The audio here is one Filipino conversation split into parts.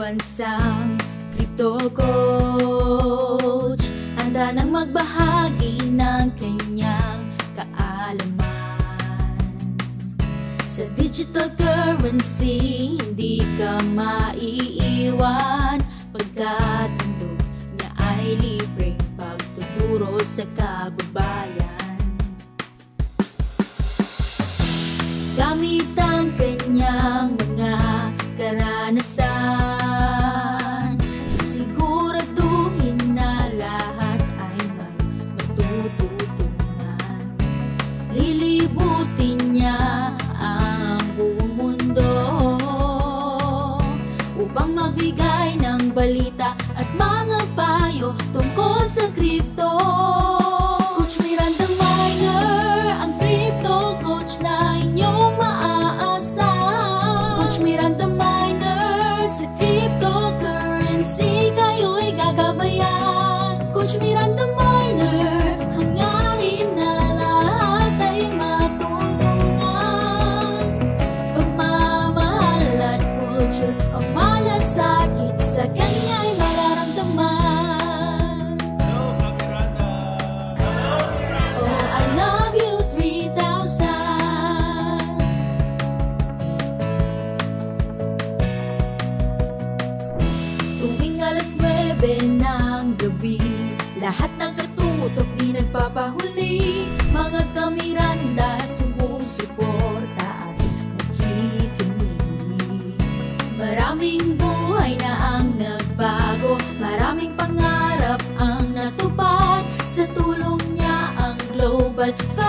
bansang Crypto Coach Handa nang magbahagi ng kanyang kaalaman Sa digital currency, hindi ka maiiwan Pagkat ang dog niya ay libreng pagtuturo sa kababayan gamit ang kanyang mga sa kripto but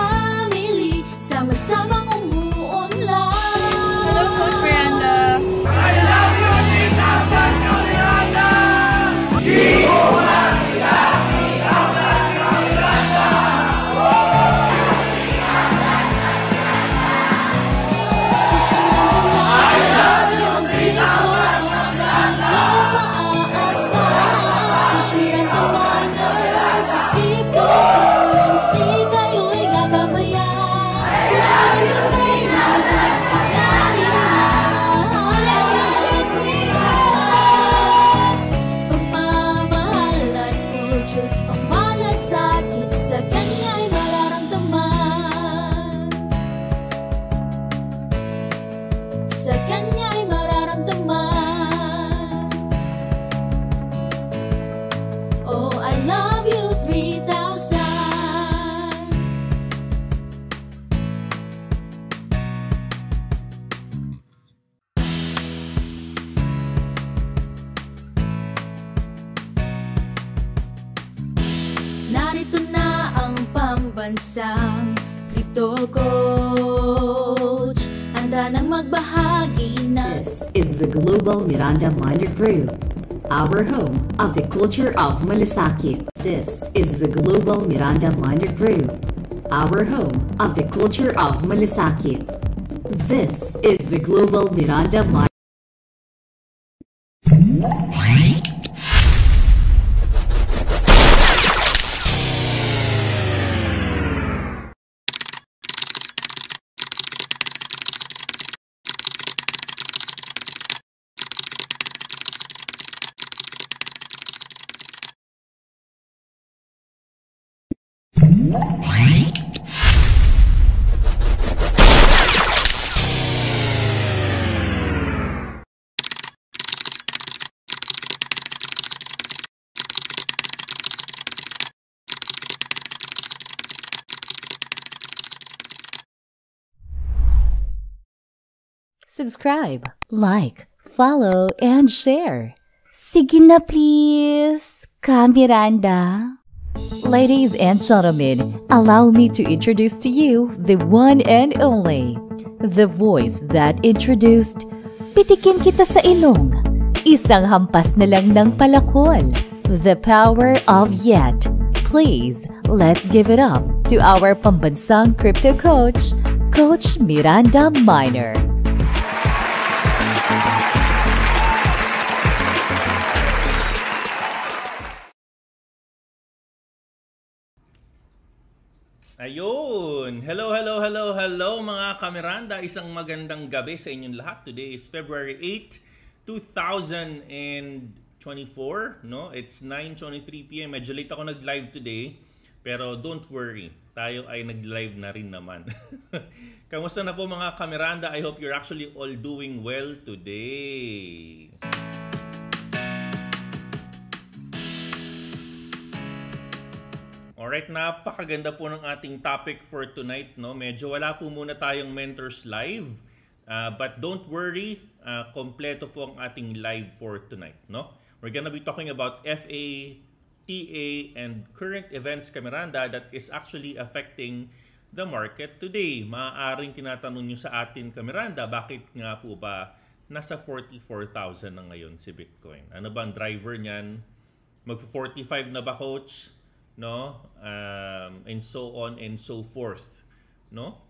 maganda ng magbahagi na This is the Global Miranda Minor Group, our home of the culture of Malasakit. This is the Global Miranda Minor Group, our home of the culture of Malasakit. This is the Global Miranda Minor subscribe, like, follow, and share. Sige na please, Ka Miranda. Ladies and gentlemen, allow me to introduce to you the one and only, the voice that introduced Pitikin Kita sa Ilong, isang hampas na lang ng palakol, the power of yet. Please, let's give it up to our pambansang crypto coach, Coach Miranda Miner. Ayun! Hello, hello, hello, hello mga kameranda! Isang magandang gabi sa inyong lahat. Today is February 8, 2024. No? It's 9.23pm. Medyo late ako nag-live today. Pero don't worry, tayo ay nag-live na rin naman. Kamusta na po mga kameranda? I hope you're actually all doing well today. Alright, napakaganda po ng ating topic for tonight. No? Medyo wala po muna tayong Mentors Live. Uh, but don't worry, uh, kompleto po ang ating live for tonight. No? We're gonna be talking about FA, TA, and current events Cameranda that is actually affecting the market today. Maaaring tinatanong nyo sa atin, Cameranda, bakit nga po ba nasa 44,000 na ngayon si Bitcoin? Ano ba ang driver niyan? Mag-45 na ba, Coach? no? Um, and so on and so forth, no?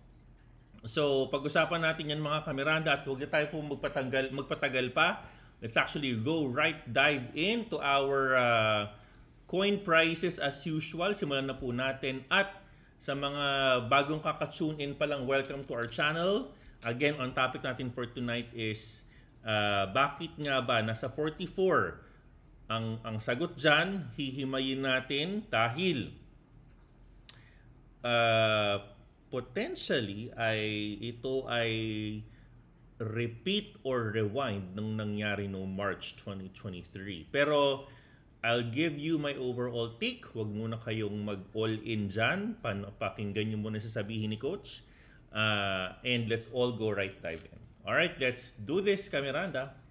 So, pag-usapan natin yan mga kameranda at huwag na tayo po magpatagal, magpatagal pa. Let's actually go right dive into our uh, coin prices as usual. Simulan na po natin at sa mga bagong kakatune in pa lang, welcome to our channel. Again, on topic natin for tonight is uh, bakit nga ba nasa 44 ang, ang sagot diyan hihimayin natin dahil uh, potentially ay ito ay repeat or rewind ng nangyari no March 2023. Pero I'll give you my overall take. Huwag muna kayong mag-all in dyan. Pan pakinggan nyo muna sasabihin ni Coach. Uh, and let's all go right dive in. right, let's do this, Kameranda.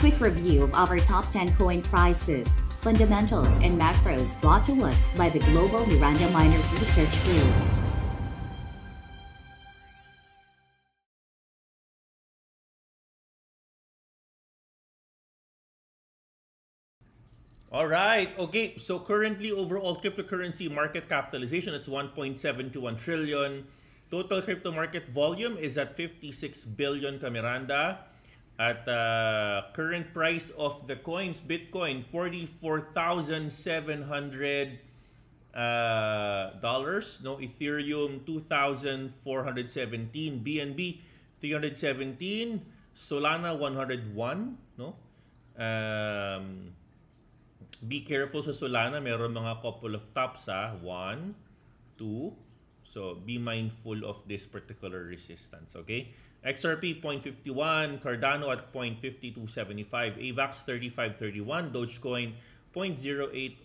quick review of our top 10 coin prices, fundamentals, and macros brought to us by the Global Miranda Miner Research Group. All right. Okay. So currently, overall cryptocurrency market capitalization it's one trillion. Total crypto market volume is at 56 billion. Camiranda. At uh, current price of the coins, Bitcoin, $44,700. Uh, dollars. No, Ethereum, 2,417. BNB, 317. Solana, 101. No? Um, be careful sa Solana. Meron mga couple of tops, ha? 1 2 So, be mindful of this particular resistance, okay? XRP 0.51, Cardano at 0.5275, AVAX 3531, Dogecoin 0.08009,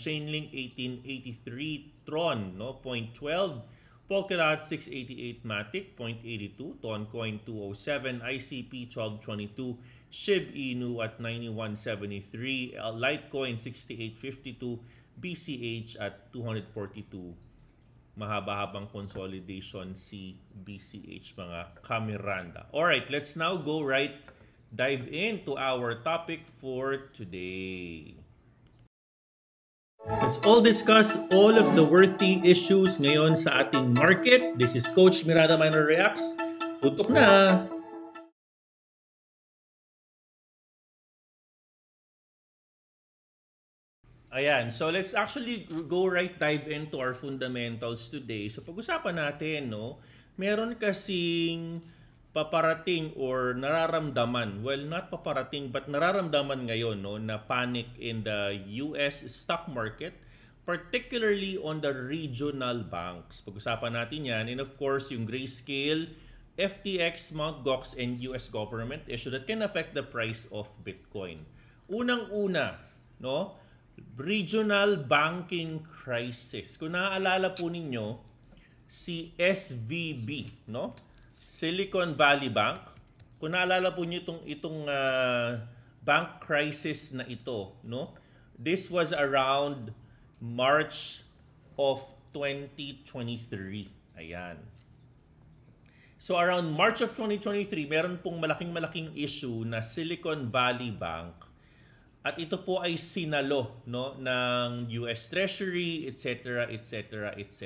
Chainlink 1883, Tron no 0.12, Polkadot 688 Matic 0.82, Toncoin 207, ICP 1222, SHIB Inu at 9173, Litecoin 6852, BCH at 242 mahaba-habang consolidation si BCH mga Camiranda. All right, let's now go right dive into our topic for today. Let's all discuss all of the worthy issues ngayon sa ating market. This is Coach Mirada Minor Reacts. Tutok na! Ayan, so let's actually go right dive into our fundamentals today. So pag-usapan natin, no, meron kasing paparating or nararamdaman, well not paparating but nararamdaman ngayon no, na panic in the US stock market particularly on the regional banks. Pag-usapan natin yan. And of course, yung grayscale, FTX, Mt. Gox, and US government issue that can affect the price of Bitcoin. Unang-una, no? Regional Banking Crisis. Kung naaalala po ninyo, si SVB, no? Silicon Valley Bank. Kung naalala po niyo itong itong uh, bank crisis na ito, no? This was around March of 2023. Ayan. So around March of 2023, meron pong malaking-malaking issue na Silicon Valley Bank at ito po ay sinalo no ng US Treasury, etc., etc., etc.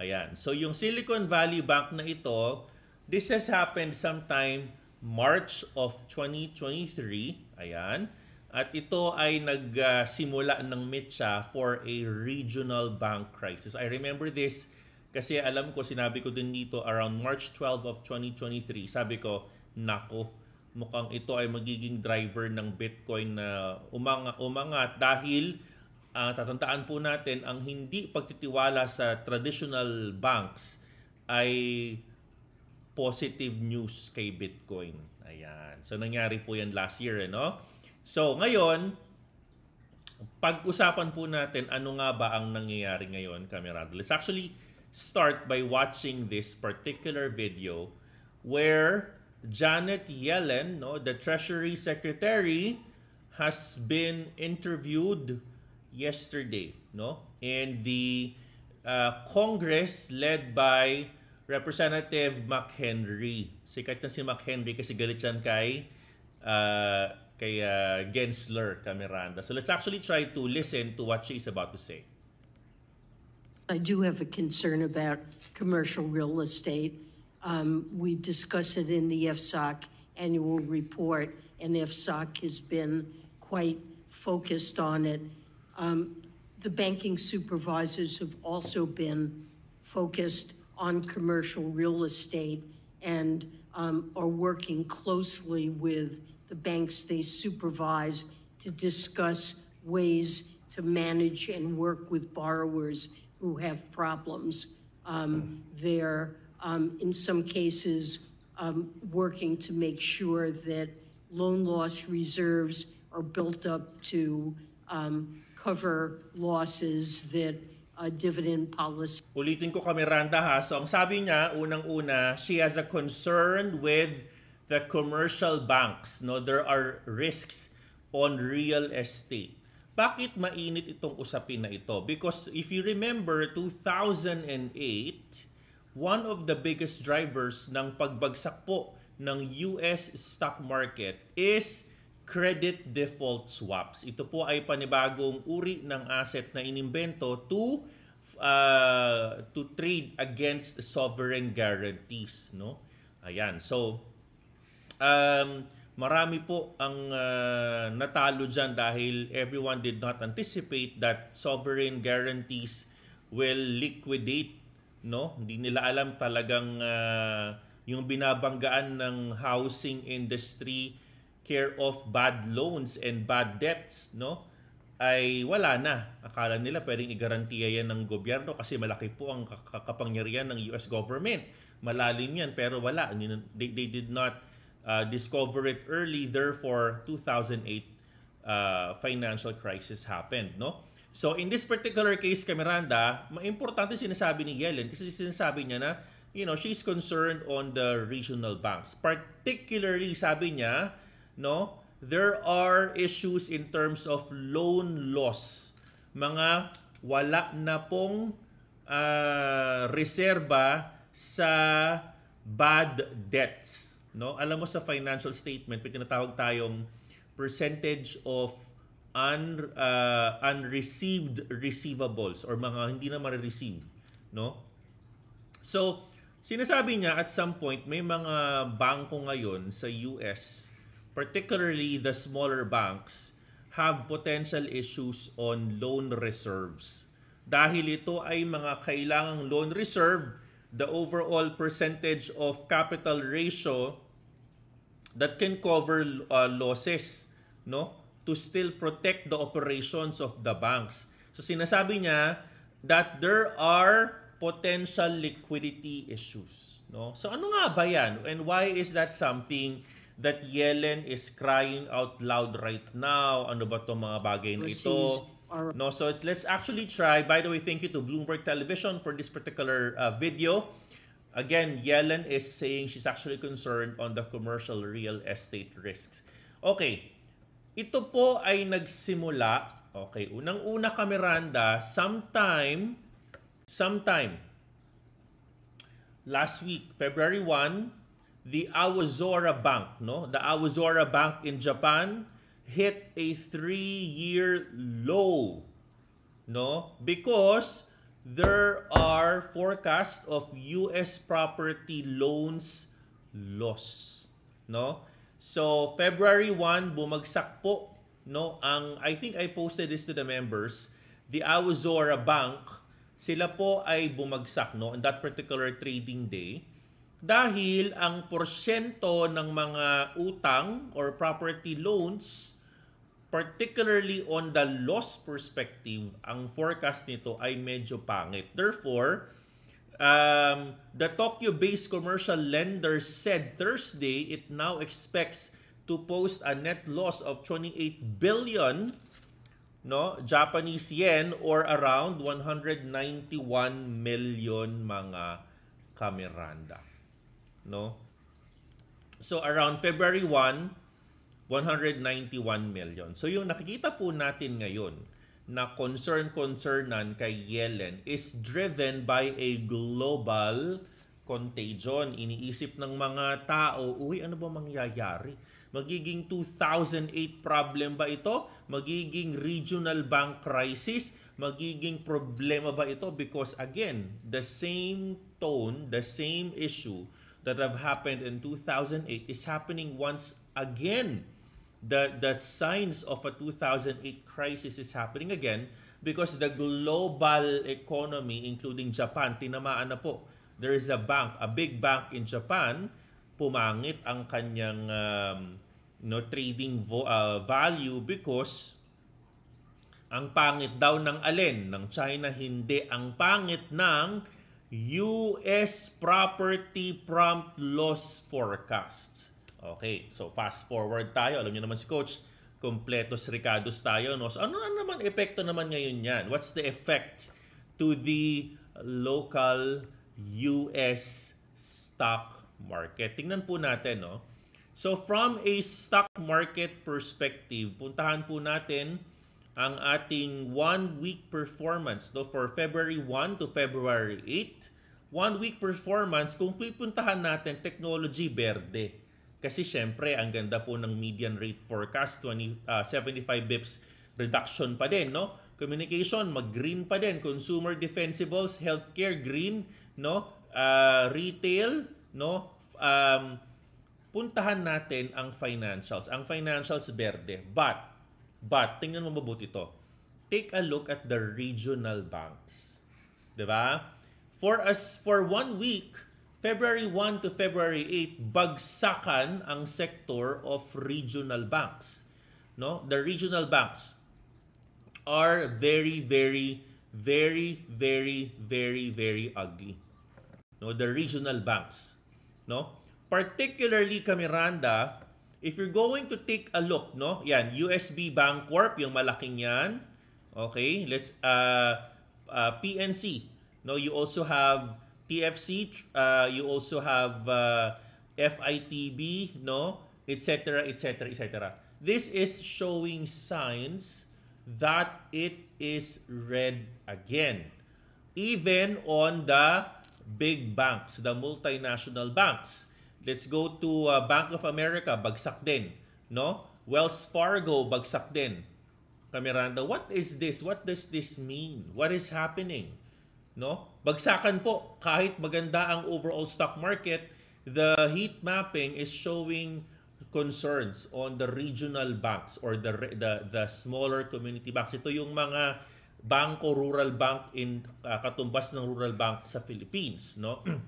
Ayan. So yung Silicon Valley Bank na ito, this has happened sometime March of 2023. Ayan. At ito ay nagsimula ng METSA for a regional bank crisis. I remember this kasi alam ko sinabi ko din dito around March 12 of 2023. Sabi ko, nako, mukhang ito ay magiging driver ng Bitcoin na umanga, umangat dahil uh, tatandaan po natin ang hindi pagtitiwala sa traditional banks ay positive news kay Bitcoin. Ayan. So nangyari po 'yan last year, eh, no? So ngayon, pag-usapan po natin ano nga ba ang nangyayari ngayon, kamerado. Let's actually start by watching this particular video where Janet Yellen, no, the Treasury Secretary, has been interviewed yesterday, no, in the uh, Congress led by Representative McHenry. Sikat na si McHenry kasi galit yan kay uh, kay uh, Gensler Cameranda. So let's actually try to listen to what she is about to say. I do have a concern about commercial real estate Um, we discuss it in the FSOC annual report, and FSOC has been quite focused on it. Um, the banking supervisors have also been focused on commercial real estate and um, are working closely with the banks they supervise to discuss ways to manage and work with borrowers who have problems. Um, they're um, in some cases, um, working to make sure that loan loss reserves are built up to um, cover losses that a dividend policy. Ulitin ko kay Miranda ha. So ang sabi niya, unang-una, she has a concern with the commercial banks. No, there are risks on real estate. Bakit mainit itong usapin na ito? Because if you remember 2008, one of the biggest drivers ng pagbagsak po ng US stock market is credit default swaps. Ito po ay panibagong uri ng asset na inimbento to uh, to trade against sovereign guarantees, no? Ayan. So um marami po ang uh, natalo diyan dahil everyone did not anticipate that sovereign guarantees will liquidate no? Hindi nila alam talagang uh, yung binabanggaan ng housing industry care of bad loans and bad debts, no? Ay wala na. Akala nila pwedeng igarantiya yan ng gobyerno kasi malaki po ang kapangyarihan ng US government. Malalim yan pero wala. They, they did not uh, discover it early. Therefore, 2008 uh, ah, financial crisis happened, no? So in this particular case kay Miranda, importante sinasabi ni Yellen kasi sinasabi niya na you know, she's concerned on the regional banks. Particularly sabi niya, no, there are issues in terms of loan loss. Mga wala na pong uh, reserba sa bad debts, no? Alam mo sa financial statement, may tinatawag tayong percentage of un, uh, unreceived receivables or mga hindi na ma-receive, no? So, sinasabi niya at some point may mga bangko ngayon sa US, particularly the smaller banks have potential issues on loan reserves. Dahil ito ay mga kailangang loan reserve, the overall percentage of capital ratio that can cover uh, losses, no? to still protect the operations of the banks. So sinasabi niya that there are potential liquidity issues, no? So ano nga ba 'yan? And why is that something that Yellen is crying out loud right now? Ano ba 'tong mga bagay na ito? No, so let's actually try. By the way, thank you to Bloomberg Television for this particular uh, video. Again, Yellen is saying she's actually concerned on the commercial real estate risks. Okay, ito po ay nagsimula, okay, unang-una ka sometime, sometime, last week, February 1, the Awazora Bank, no? The Awazora Bank in Japan hit a three-year low, no? Because there are forecast of US property loans loss, no? So February 1 bumagsak po no ang I think I posted this to the members the Awazora Bank sila po ay bumagsak no on that particular trading day dahil ang porsyento ng mga utang or property loans particularly on the loss perspective ang forecast nito ay medyo pangit therefore Um, the Tokyo-based commercial lender said Thursday it now expects to post a net loss of 28 billion no Japanese yen or around 191 million mga kameranda no so around February 1 191 million so yung nakikita po natin ngayon na concern-concernan kay Yellen is driven by a global contagion. Iniisip ng mga tao, uy, ano ba mangyayari? Magiging 2008 problem ba ito? Magiging regional bank crisis? Magiging problema ba ito? Because again, the same tone, the same issue that have happened in 2008 is happening once again the, the signs of a 2008 crisis is happening again because the global economy, including Japan, tinamaan na po. There is a bank, a big bank in Japan, pumangit ang kanyang um, no trading vo- uh, value because ang pangit daw ng alin ng China hindi ang pangit ng US property prompt loss forecast. Okay, so fast forward tayo. Alam niyo naman si Coach, completos ricados tayo. No? So ano, ano naman epekto naman ngayon yan? What's the effect to the local US stock market? Tingnan po natin. No? So from a stock market perspective, puntahan po natin ang ating one-week performance do for February 1 to February 8. One-week performance, kung pupuntahan natin, technology verde. Kasi syempre, ang ganda po ng median rate forecast, 20, uh, 75 bips reduction pa din, no? Communication, mag-green pa din. Consumer defensibles, healthcare, green, no? Uh, retail, no? Um, puntahan natin ang financials. Ang financials, berde. But, but, tingnan mo mabuti ito. Take a look at the regional banks. ba? Diba? For us, for one week, February 1 to February 8, bagsakan ang sector of regional banks. No? The regional banks are very, very, very, very, very, very ugly. No? The regional banks. No? Particularly Camiranda, if you're going to take a look, no? Yan, USB Bancorp, yung malaking yan. Okay, let's, uh, uh, PNC. No, you also have TFC, uh, you also have uh, FITB, no? etc., etc., etc. This is showing signs that it is red again. Even on the big banks, the multinational banks. Let's go to uh, Bank of America, bagsak din, no? Wells Fargo, bagsak din. Camiranda, what is this? What does this mean? What is happening? no? Bagsakan po kahit maganda ang overall stock market, the heat mapping is showing concerns on the regional banks or the the the smaller community banks. Ito yung mga bangko rural bank in uh, katumbas ng rural bank sa Philippines, no?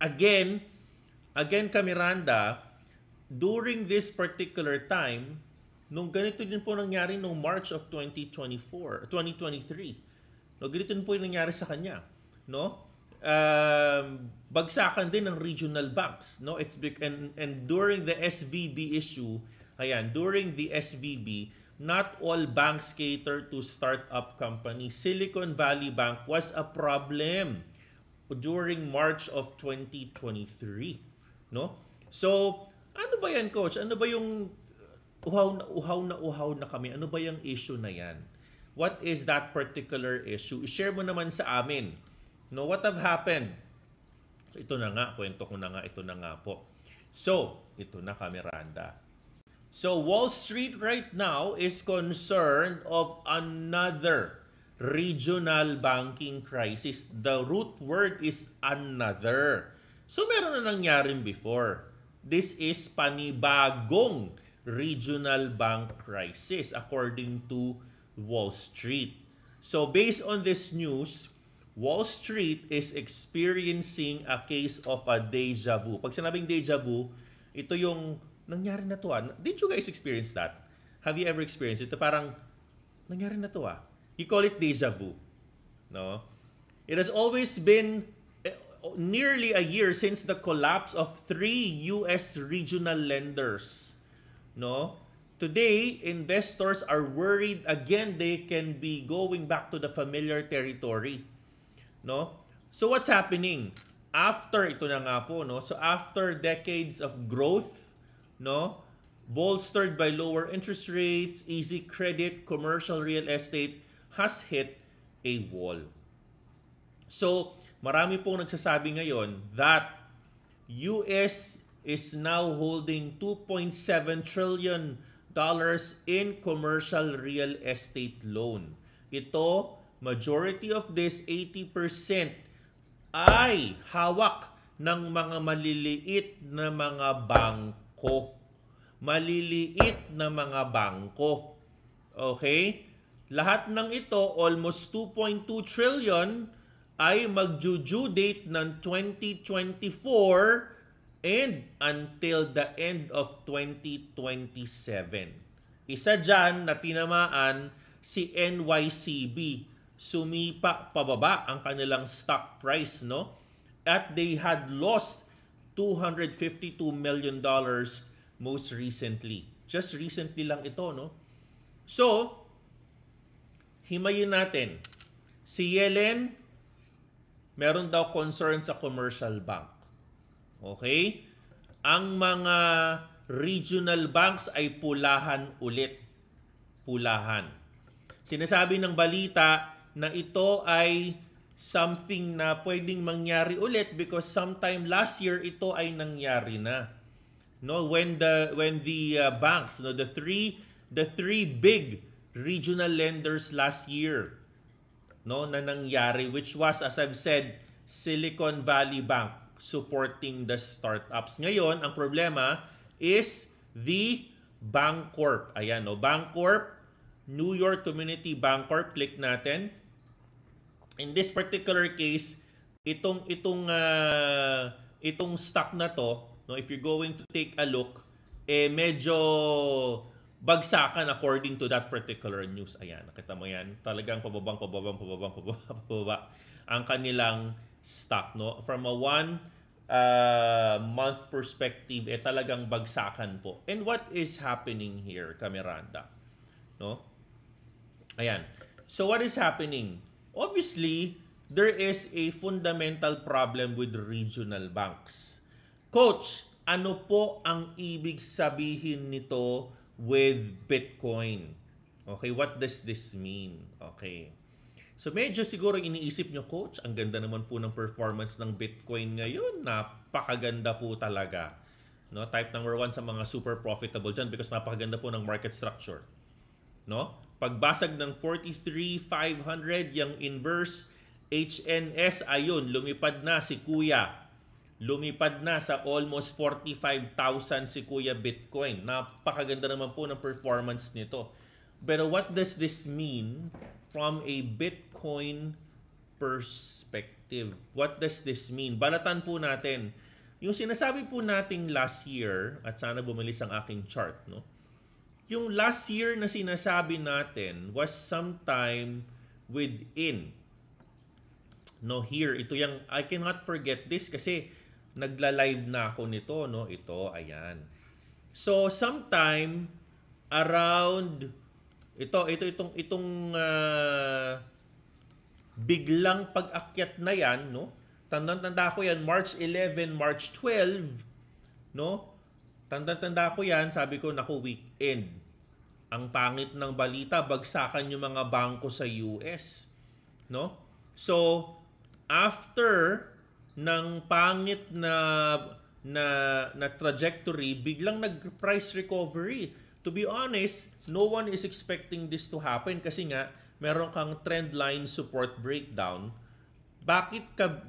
again, again ka during this particular time, nung ganito din po nangyari nung March of 2024, 2023, No, ganito po yung nangyari sa kanya. No? Um, bagsakan din ng regional banks. No? It's big, and, and during the SVB issue, ayan, during the SVB, not all banks cater to startup companies. Silicon Valley Bank was a problem during March of 2023. No? So, ano ba yan, coach? Ano ba yung uhaw na uhaw na uhaw na kami? Ano ba yung issue na yan? What is that particular issue? I-share mo naman sa amin. No, what have happened? So, ito na nga, kwento ko na nga, ito na nga po. So, ito na ka, So, Wall Street right now is concerned of another regional banking crisis. The root word is another. So, meron na nangyaring before. This is panibagong regional bank crisis according to Wall Street. So based on this news, Wall Street is experiencing a case of a deja vu. Pag sinabing deja vu, ito yung nangyari na to ah. Did you guys experience that? Have you ever experienced it? Ito parang nangyari na to ah. You call it deja vu. No? It has always been eh, nearly a year since the collapse of three US regional lenders. No? Today, investors are worried again they can be going back to the familiar territory. No? So what's happening? After ito na nga po, no? So after decades of growth, no? Bolstered by lower interest rates, easy credit, commercial real estate has hit a wall. So, marami pong nagsasabi ngayon that US is now holding 2.7 trillion dollars in commercial real estate loan. Ito, majority of this, 80%, ay hawak ng mga maliliit na mga bangko. Maliliit na mga bangko. Okay? Lahat ng ito, almost 2.2 trillion, ay mag due date ng 2024 and until the end of 2027. Isa dyan na tinamaan si NYCB. Sumipa pababa ang kanilang stock price, no? At they had lost $252 million most recently. Just recently lang ito, no? So, himayin natin. Si Yellen, meron daw concern sa commercial bank. Okay? Ang mga regional banks ay pulahan ulit. Pulahan. Sinasabi ng balita na ito ay something na pwedeng mangyari ulit because sometime last year ito ay nangyari na. No, when the when the uh, banks, no, the three the three big regional lenders last year no na nangyari which was as I've said Silicon Valley Bank supporting the startups. Ngayon, ang problema is the Bancorp. Ayan, no? Bancorp, New York Community Bancorp. Click natin. In this particular case, itong itong uh, itong stock na to, no, if you're going to take a look, eh medyo bagsakan according to that particular news. Ayan, nakita mo yan. Talagang pababang, pababang, pababang, pababang, pababa ang kanilang stock no from a one uh, month perspective eh talagang bagsakan po and what is happening here kameranda no ayan so what is happening obviously there is a fundamental problem with regional banks coach ano po ang ibig sabihin nito with Bitcoin okay what does this mean okay So medyo siguro iniisip nyo, Coach, ang ganda naman po ng performance ng Bitcoin ngayon. Napakaganda po talaga. No, type number one sa mga super profitable dyan because napakaganda po ng market structure. No? Pagbasag ng 43,500, yung inverse HNS, ayun, lumipad na si Kuya. Lumipad na sa almost 45,000 si Kuya Bitcoin. Napakaganda naman po ng performance nito. Pero what does this mean from a Bitcoin perspective. What does this mean? Balatan po natin. Yung sinasabi po nating last year, at sana bumilis ang aking chart, no? Yung last year na sinasabi natin was sometime within. No, here, ito yung, I cannot forget this kasi nagla-live na ako nito, no? Ito, ayan. So, sometime around ito, ito itong itong uh, biglang pag-akyat na yan, no? Tanda-tanda ko yan, March 11, March 12, no? Tanda-tanda ko yan, sabi ko, naku, weekend. Ang pangit ng balita, bagsakan yung mga bangko sa US, no? So, after ng pangit na na na trajectory, biglang nag-price recovery To be honest, no one is expecting this to happen kasi nga meron kang trend line support breakdown. Bakit ka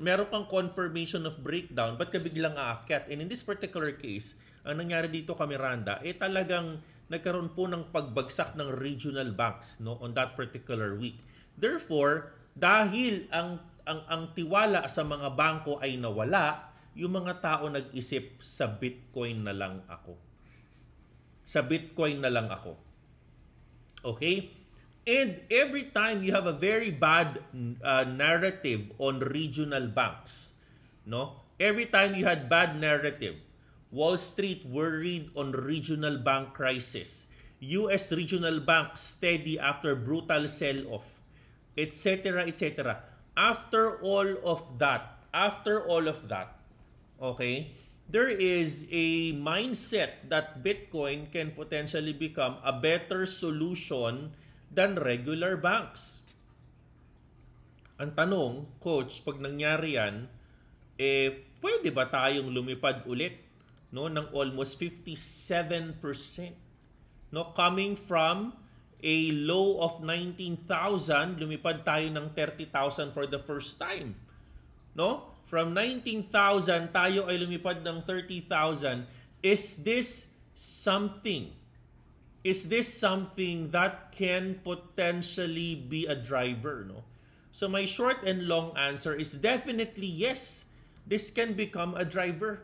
meron kang confirmation of breakdown, ba't ka biglang aakyat? And in this particular case, ang nangyari dito kay Miranda, eh talagang nagkaroon po ng pagbagsak ng regional banks no on that particular week. Therefore, dahil ang ang ang tiwala sa mga bangko ay nawala, yung mga tao nag-isip sa Bitcoin na lang ako sa Bitcoin na lang ako. Okay? And every time you have a very bad uh, narrative on regional banks, no? Every time you had bad narrative, Wall Street worried on regional bank crisis. US regional bank steady after brutal sell-off, etc., etc. After all of that, after all of that, okay? there is a mindset that Bitcoin can potentially become a better solution than regular banks. Ang tanong, coach, pag nangyari yan, eh pwede ba tayong lumipad ulit no ng almost 57% no coming from a low of 19,000 lumipad tayo ng 30,000 for the first time no From 19,000, tayo ay lumipad ng 30,000. Is this something? Is this something that can potentially be a driver? No? So my short and long answer is definitely yes. This can become a driver.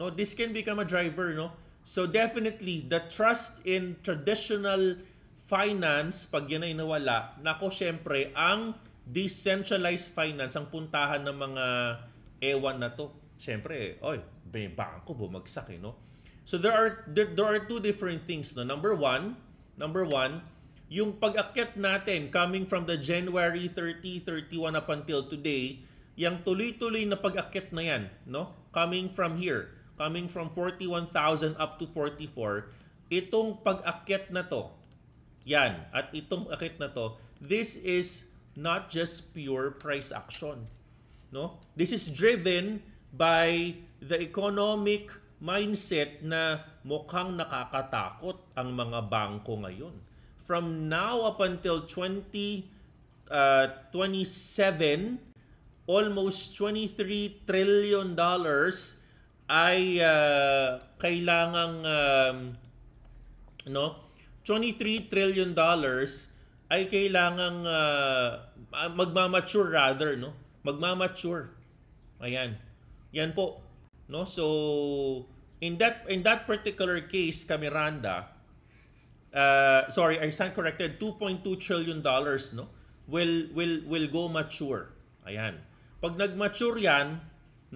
No, this can become a driver, no? So definitely the trust in traditional finance pag yan ay nawala, nako syempre ang decentralized finance ang puntahan ng mga ewan na to. Siyempre, oy, may bangko bumagsak eh, no? So there are there, there are two different things no. Number one, number one, yung pag-akyat natin coming from the January 30, 31 up until today, yung tuloy-tuloy na pag-akyat na yan, no? Coming from here, coming from 41,000 up to 44, itong pag-akyat na to, yan, at itong akit na to, this is not just pure price action no? This is driven by the economic mindset na mukhang nakakatakot ang mga bangko ngayon. From now up until 20 uh, 27 almost 23 trillion dollars ay uh, kailangang um, no 23 trillion dollars ay kailangang uh, magmamature rather no magmamature. Ayan. Yan po. No? So in that in that particular case, Camiranda, uh, sorry, I stand corrected, 2.2 trillion dollars, no? Will will will go mature. Ayan. Pag nag-mature 'yan,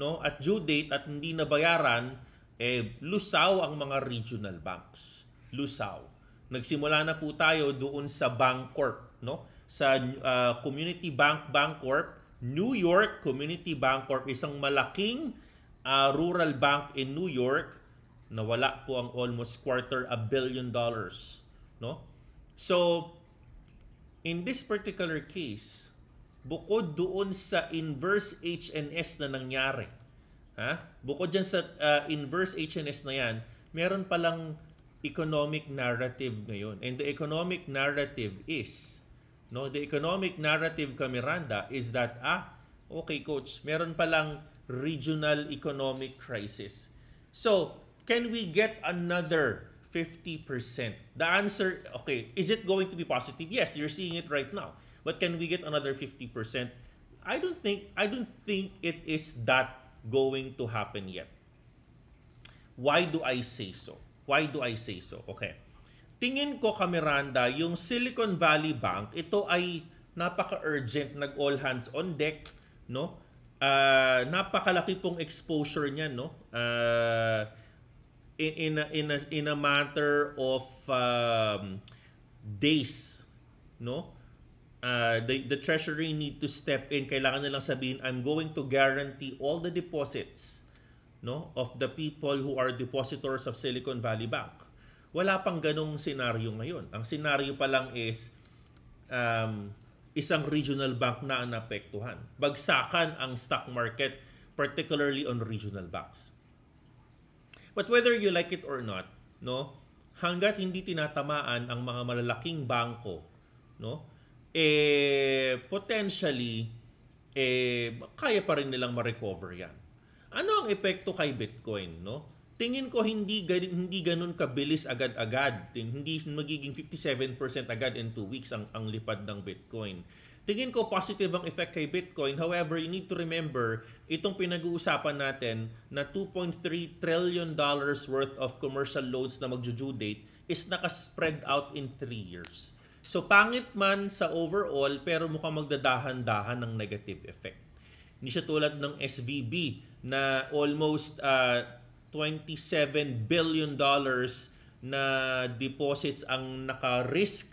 no, at due date at hindi nabayaran, eh lusaw ang mga regional banks. Lusaw. Nagsimula na po tayo doon sa Bancorp, no? Sa uh, Community Bank Bancorp New York Community Bank Corp, isang malaking uh, rural bank in New York, nawala po ang almost quarter a billion dollars, no? So in this particular case, bukod doon sa inverse HNS na nangyari, ha? Bukod diyan sa uh, inverse HNS na 'yan, meron palang economic narrative ngayon. And the economic narrative is No, the economic narrative ka Miranda is that ah, okay coach, meron palang regional economic crisis. So, can we get another 50%? The answer, okay, is it going to be positive? Yes, you're seeing it right now. But can we get another 50%? I don't think I don't think it is that going to happen yet. Why do I say so? Why do I say so? Okay. Tingin ko ka Miranda, yung Silicon Valley Bank, ito ay napaka-urgent, nag all hands on deck, no? Uh, napakalaki pong exposure niya, no? Uh, in in a, in a, in a matter of um, days, no? Uh, the, the treasury need to step in. Kailangan nilang sabihin, I'm going to guarantee all the deposits no, of the people who are depositors of Silicon Valley Bank. Wala pang ganong senaryo ngayon. Ang senaryo pa lang is um, isang regional bank na anapektuhan. Bagsakan ang stock market, particularly on regional banks. But whether you like it or not, no, hanggat hindi tinatamaan ang mga malalaking bangko, no, eh, potentially, eh, kaya pa rin nilang ma-recover yan. Ano ang epekto kay Bitcoin, no? tingin ko hindi hindi ganun kabilis agad-agad. Hindi magiging 57% agad in 2 weeks ang ang lipad ng Bitcoin. Tingin ko positive ang effect kay Bitcoin. However, you need to remember itong pinag-uusapan natin na 2.3 trillion dollars worth of commercial loans na magju-due date is naka-spread out in 3 years. So pangit man sa overall pero mukhang magdadahan-dahan ng negative effect. Hindi siya tulad ng SVB na almost uh, 27 billion dollars na deposits ang naka-risk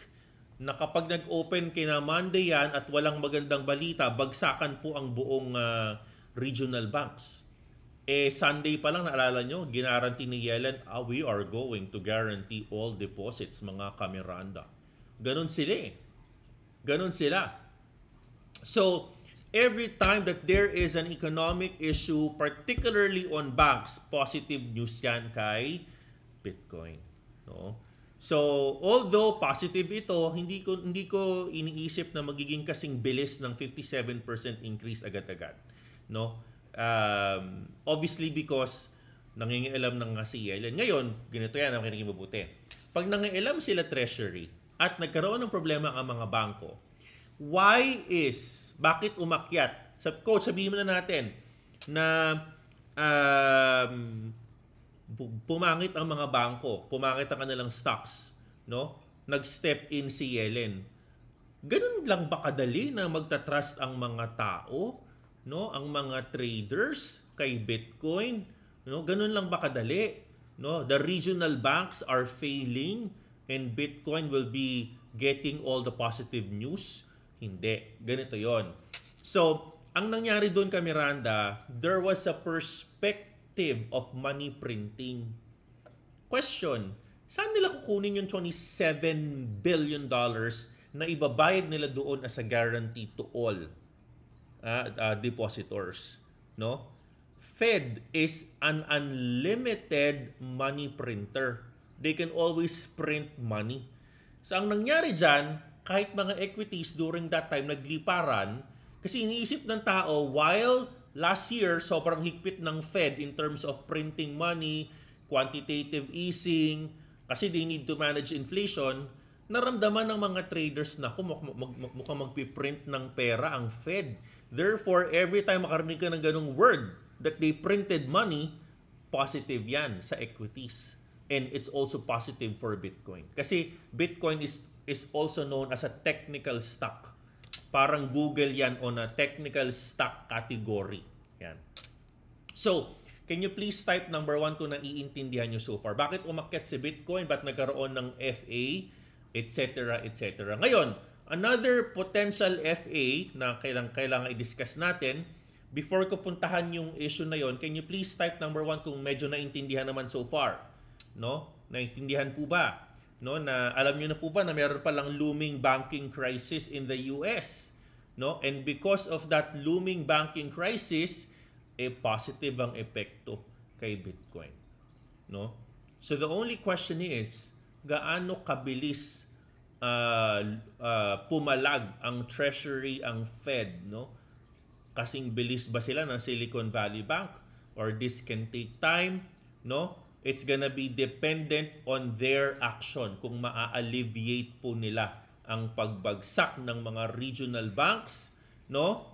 na kapag nag-open kina Monday yan at walang magandang balita, bagsakan po ang buong uh, regional banks. Eh, Sunday pa lang, naalala nyo, ginaranti ni Yellen, ah, we are going to guarantee all deposits, mga kameranda. Ganon sila eh. Ganon sila. So, every time that there is an economic issue, particularly on banks, positive news yan kay Bitcoin. No? So, although positive ito, hindi ko hindi ko iniisip na magiging kasing bilis ng 57% increase agad-agad, no? Um, obviously because nangingialam ng CLN. E ngayon, ganito yan ang kinaging mabuti. Pag nangingialam sila treasury at nagkaroon ng problema ang mga bangko, Why is, bakit umakyat? Sa coach, sabihin mo na natin na um, pumangit ang mga bangko, pumangit ang kanilang stocks, no? Nag-step in si Yellen. Ganun lang ba kadali na magta-trust ang mga tao, no? Ang mga traders kay Bitcoin, no? Ganun lang ba kadali, no? The regional banks are failing and Bitcoin will be getting all the positive news. Hindi. Ganito yon. So, ang nangyari doon kay Miranda, there was a perspective of money printing. Question, saan nila kukunin yung 27 billion dollars na ibabayad nila doon as a guarantee to all uh, uh, depositors, no? Fed is an unlimited money printer. They can always print money. So ang nangyari diyan, kahit mga equities during that time nagliparan kasi iniisip ng tao while last year sobrang higpit ng Fed in terms of printing money, quantitative easing, kasi they need to manage inflation, naramdaman ng mga traders na kung mukhang magpiprint ng pera ang Fed. Therefore, every time makarinig ka ng ganung word that they printed money, positive yan sa equities. And it's also positive for Bitcoin. Kasi Bitcoin is is also known as a technical stock. Parang Google yan on a technical stock category. Yan. So, can you please type number one kung naiintindihan nyo so far? Bakit umakyat si Bitcoin? Ba't nagkaroon ng FA? Etc. Etc. Ngayon, another potential FA na kailang, kailangan i-discuss natin before ko puntahan yung issue na yon, can you please type number one kung medyo naintindihan naman so far? No? Naintindihan po ba? no na alam niyo na po ba na meron pa lang looming banking crisis in the US no and because of that looming banking crisis a eh, positive ang epekto kay Bitcoin no so the only question is gaano kabilis uh, uh, pumalag ang treasury ang Fed no kasing bilis ba sila ng Silicon Valley Bank or this can take time no it's gonna be dependent on their action kung maa-alleviate po nila ang pagbagsak ng mga regional banks, no?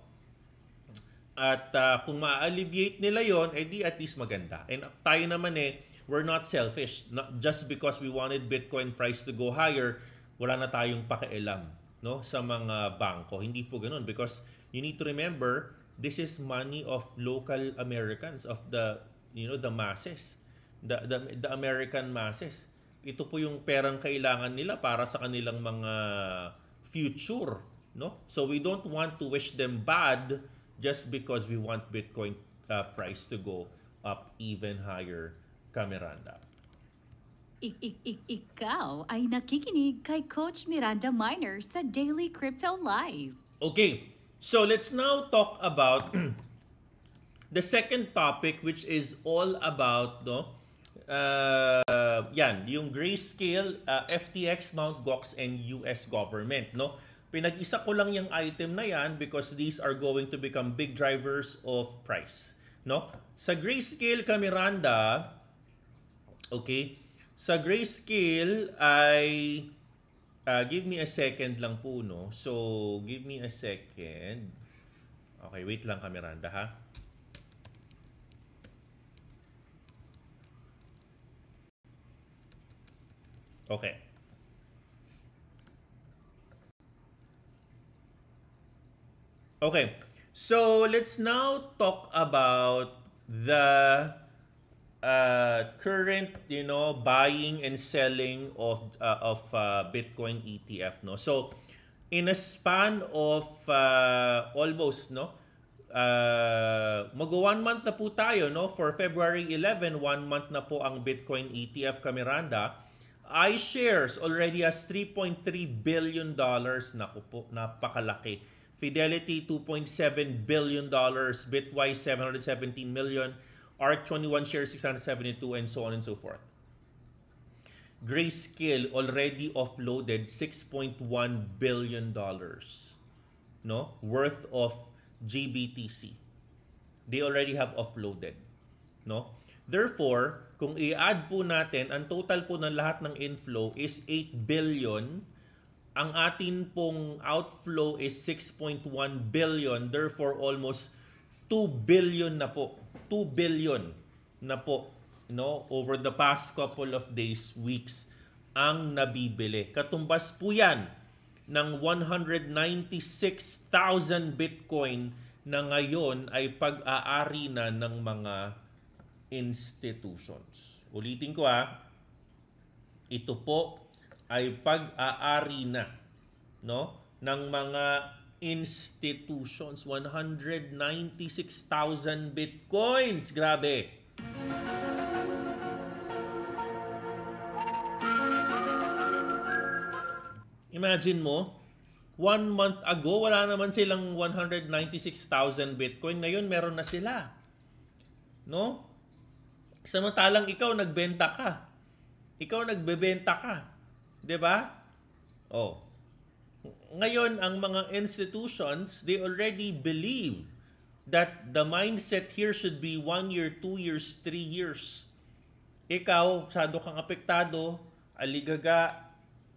At uh, kung maa-alleviate nila 'yon, edi eh at least maganda. And tayo naman eh, we're not selfish. Not just because we wanted Bitcoin price to go higher, wala na tayong pakialam, no, sa mga bangko. Hindi po ganoon because you need to remember this is money of local Americans of the you know the masses the, the, the American masses. Ito po yung perang kailangan nila para sa kanilang mga future, no? So we don't want to wish them bad just because we want Bitcoin uh, price to go up even higher, Kameranda. Ik, ik, ik, ikaw ay nakikinig kay Coach Miranda Miner sa Daily Crypto Live. Okay, so let's now talk about the second topic which is all about no uh, yan, yung grayscale, uh, FTX, Mt. Gox, and US government. No? Pinag-isa ko lang yung item na yan because these are going to become big drivers of price. No? Sa grayscale ka, Miranda, okay, sa grayscale ay, uh, give me a second lang po, no? So, give me a second. Okay, wait lang ka, Miranda, ha? Okay. Okay. So let's now talk about the uh, current, you know, buying and selling of uh, of uh, Bitcoin ETF, no. So in a span of uh, almost, no, uh, mag one month na po tayo, no, for February 11, one month na po ang Bitcoin ETF, Kamiranda iShares already has 3.3 billion dollars. Naku po, napakalaki. Fidelity 2.7 billion dollars, Bitwise 717 million, ARK 21 shares 672 and so on and so forth. Grayscale already offloaded 6.1 billion dollars no worth of GBTC. They already have offloaded no Therefore, kung i-add po natin, ang total po ng lahat ng inflow is 8 billion. Ang atin pong outflow is 6.1 billion. Therefore, almost 2 billion na po. 2 billion na po no over the past couple of days, weeks ang nabibili. Katumbas po 'yan ng 196,000 Bitcoin na ngayon ay pag-aari na ng mga institutions. Ulitin ko ha, ito po ay pag-aari na no, ng mga institutions. 196,000 bitcoins. Grabe! Imagine mo, one month ago, wala naman silang 196,000 Bitcoin. Ngayon, meron na sila. No? Samantalang ikaw nagbenta ka. Ikaw nagbebenta ka. 'Di ba? Oh. Ngayon, ang mga institutions, they already believe that the mindset here should be one year, two years, three years. Ikaw, sado kang apektado, aligaga,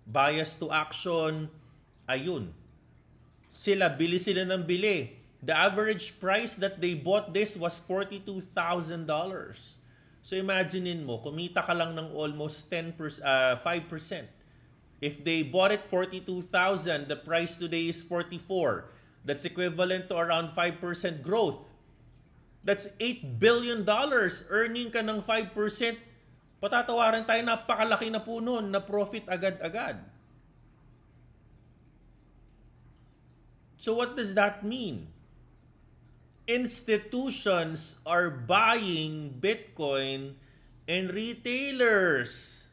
bias to action, ayun. Sila, bili sila ng bili. The average price that they bought this was $42,000. So imaginein mo, kumita ka lang ng almost 10%, uh, 5%. If they bought it 42,000, the price today is 44. That's equivalent to around 5% growth. That's $8 billion. dollars Earning ka ng 5%. Patatawaran tayo, napakalaki na po noon na profit agad-agad. So what does that mean? institutions are buying Bitcoin and retailers.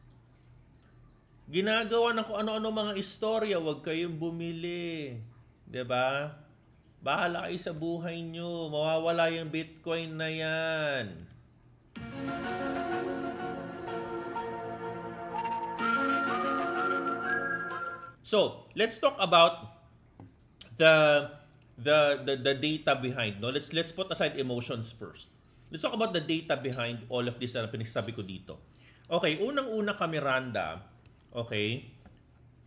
Ginagawa na kung ano-ano mga istorya, huwag kayong bumili. ba? Diba? Bahala kayo sa buhay nyo. Mawawala yung Bitcoin na yan. So, let's talk about the the, the the data behind. No, let's let's put aside emotions first. Let's talk about the data behind all of this na pinagsasabi ko dito. Okay, unang-una ka Miranda, okay?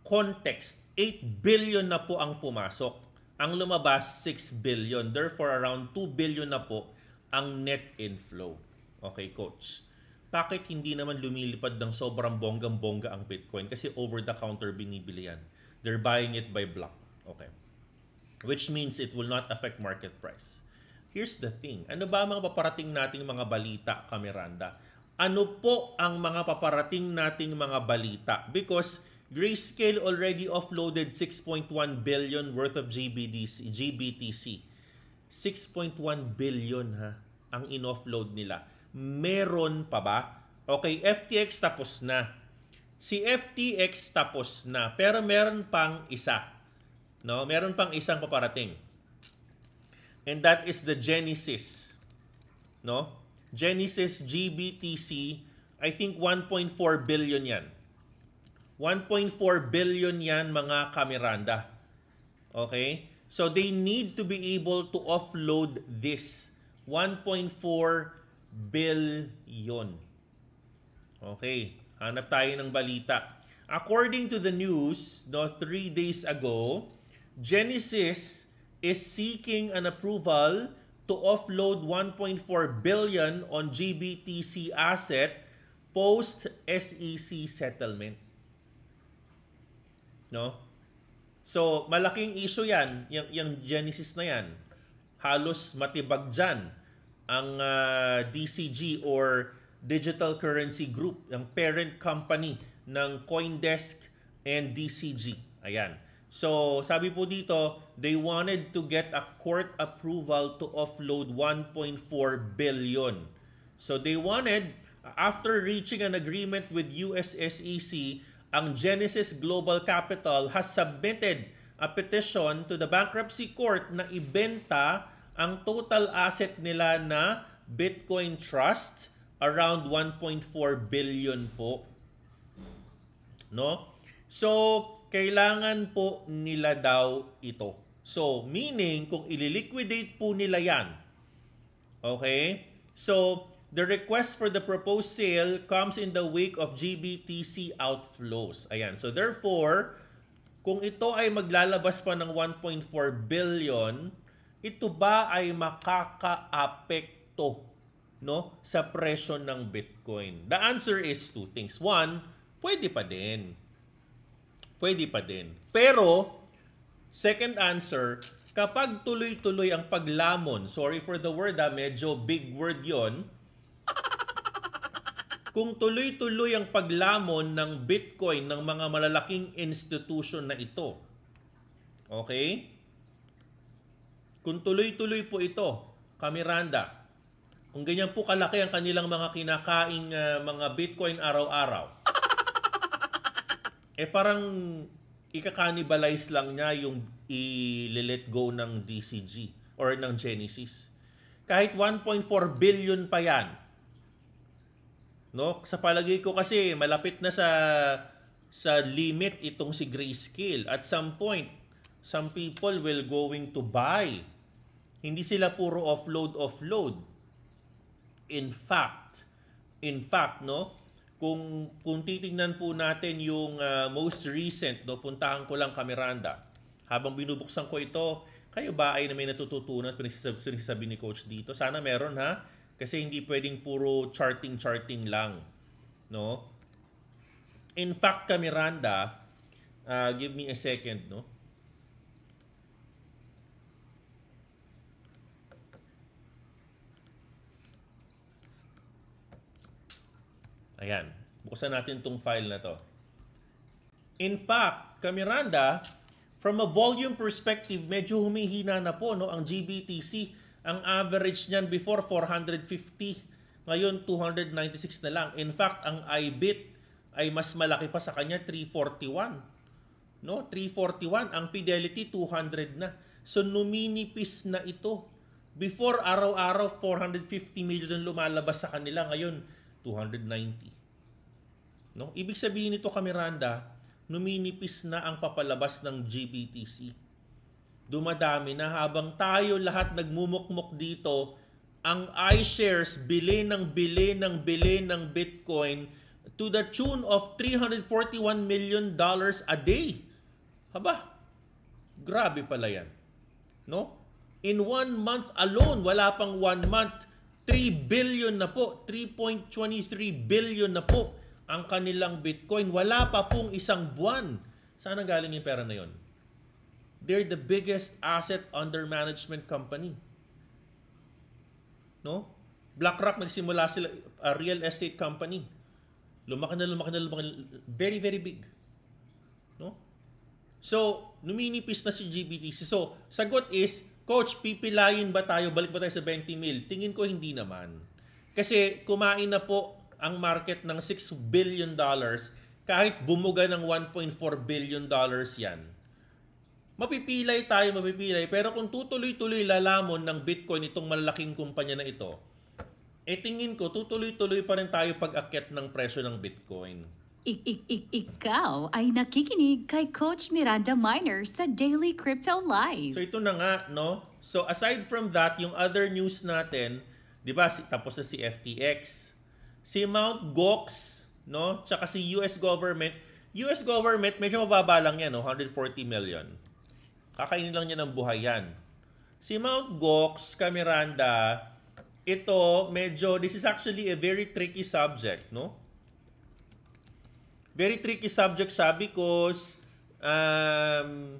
Context, 8 billion na po ang pumasok. Ang lumabas 6 billion. Therefore around 2 billion na po ang net inflow. Okay, coach. Bakit hindi naman lumilipad ng sobrang bonggang-bongga ang Bitcoin? Kasi over-the-counter binibili yan. They're buying it by block. Okay which means it will not affect market price. Here's the thing, ano ba mga paparating nating mga balita, Kameranda? Ano po ang mga paparating nating mga balita? Because Grayscale already offloaded 6.1 billion worth of GBDC, GBTC. 6.1 billion ha, ang in-offload nila. Meron pa ba? Okay, FTX tapos na. Si FTX tapos na, pero meron pang isa No, meron pang isang paparating. And that is the Genesis. No? Genesis GBTC, I think 1.4 billion 'yan. 1.4 billion 'yan mga kameranda. Okay? So they need to be able to offload this 1.4 billion. Okay, hanap tayo ng balita. According to the news, no, 3 days ago, Genesis is seeking an approval to offload 1.4 billion on GBTC asset post SEC settlement. No? So, malaking issue 'yan, yung, yung Genesis na 'yan. Halos matibag diyan ang uh, ah, DCG or Digital Currency Group, ang parent company ng CoinDesk and DCG. Ayan. So, sabi po dito, they wanted to get a court approval to offload 1.4 billion. So, they wanted, after reaching an agreement with USSEC, ang Genesis Global Capital has submitted a petition to the bankruptcy court na ibenta ang total asset nila na Bitcoin Trust around 1.4 billion po. No? So, kailangan po nila daw ito. So, meaning, kung ililiquidate po nila yan, okay? So, the request for the proposed sale comes in the wake of GBTC outflows. Ayan. So, therefore, kung ito ay maglalabas pa ng 1.4 billion, ito ba ay makakaapekto no, sa presyo ng Bitcoin? The answer is two things. One, pwede pa din pwede pa din. Pero, second answer, kapag tuloy-tuloy ang paglamon, sorry for the word ha, ah, medyo big word yon. Kung tuloy-tuloy ang paglamon ng Bitcoin ng mga malalaking institution na ito, okay? Kung tuloy-tuloy po ito, Kamiranda, kung ganyan po kalaki ang kanilang mga kinakaing uh, ah, mga Bitcoin araw-araw, eh parang ika-cannibalize lang niya yung i-let go ng DCG or ng Genesis. Kahit 1.4 billion pa yan. No? Sa palagay ko kasi malapit na sa sa limit itong si Grayscale. At some point, some people will going to buy. Hindi sila puro offload offload. In fact, in fact, no? kung kung titingnan po natin yung uh, most recent, no, puntahan ko lang Camiranda. Habang binubuksan ko ito, kayo ba ay may natututunan at pinagsasabi ni coach dito? Sana meron ha, kasi hindi pwedeng puro charting-charting lang, no? In fact, Camiranda, uh, ah, give me a second, no? Ayan. Buksan natin itong file na to. In fact, Kamiranda, from a volume perspective, medyo humihina na po no, ang GBTC. Ang average niyan before 450, ngayon 296 na lang. In fact, ang IBIT ay mas malaki pa sa kanya 341. No, 341 ang Fidelity 200 na. So numinipis na ito. Before araw-araw 450 million lumalabas sa kanila, ngayon 290. No? Ibig sabihin nito Kameranda, numinipis na ang papalabas ng GBTC. Dumadami na habang tayo lahat nagmumukmok dito, ang iShares bili ng bili ng bili ng Bitcoin to the tune of 341 million dollars a day. Haba, grabe pala yan. No? In one month alone, wala pang one month, 3 billion na po, 3.23 billion na po ang kanilang Bitcoin. Wala pa pong isang buwan. Saan ang galing yung pera na yun? They're the biggest asset under management company. No? BlackRock nagsimula sila a real estate company. Lumaki na lumaki na lumaki na, very very big. No? So, numinipis na si GBTC. So, sagot is, Coach, pipilayin ba tayo? Balik ba tayo sa 20 mil? Tingin ko hindi naman. Kasi kumain na po ang market ng 6 billion dollars kahit bumuga ng 1.4 billion dollars yan. Mapipilay tayo, mapipilay. Pero kung tutuloy-tuloy lalamon ng Bitcoin itong malaking kumpanya na ito, e tingin ko tutuloy-tuloy pa rin tayo pag-akyat ng presyo ng Bitcoin. Ik, ik, ik, ikaw ay nakikinig kay Coach Miranda Miner sa Daily Crypto Live. So ito na nga, no? So aside from that, yung other news natin, di ba, tapos na si FTX si Mount Gox, no? Tsaka si US government. US government, medyo mababa lang yan, no? 140 million. Kakainin lang niya ng buhay yan. Si Mount Gox, Camiranda, ito, medyo, this is actually a very tricky subject, no? Very tricky subject sabi because um,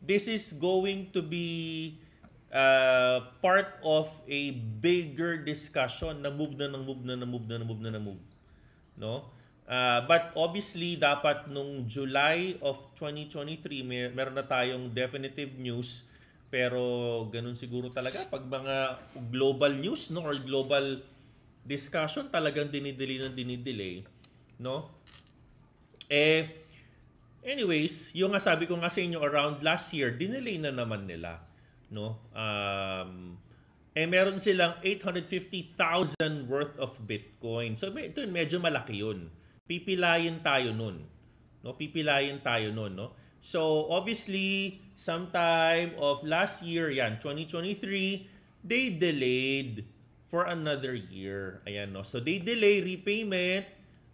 this is going to be uh, part of a bigger discussion na move na ng move na na move na na move na na move. No? Uh, but obviously, dapat nung July of 2023, may, meron na tayong definitive news. Pero ganun siguro talaga. Pag mga global news no, or global discussion, talagang dinidelay ng dinidelay. No? Eh, anyways, yung nga sabi ko nga sa inyo around last year, dinelay na naman nila no? Um, eh meron silang 850,000 worth of Bitcoin. So ito medyo malaki 'yun. Pipilayin tayo nun. No, pipilayin tayo nun, no? So obviously, sometime of last year, yan, 2023, they delayed for another year. Ayan, no. So they delay repayment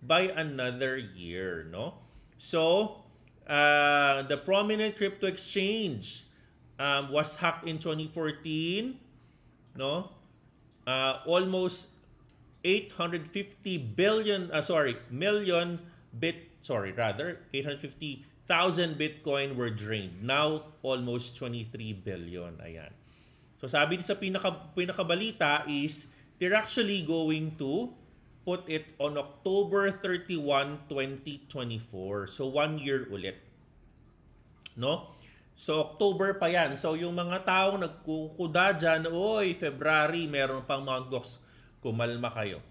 by another year, no? So, uh, the prominent crypto exchange um, was hacked in 2014, no? Uh, almost 850 billion, uh, sorry, million bit, sorry, rather, 850,000 Bitcoin were drained. Now, almost 23 billion. Ayan. So sabi sa pinaka, pinakabalita is, they're actually going to put it on October 31, 2024. So one year ulit. No? So, October pa yan. So, yung mga taong nagkukuda dyan, oy, February, meron pang Mount Gox. Kumalma kayo.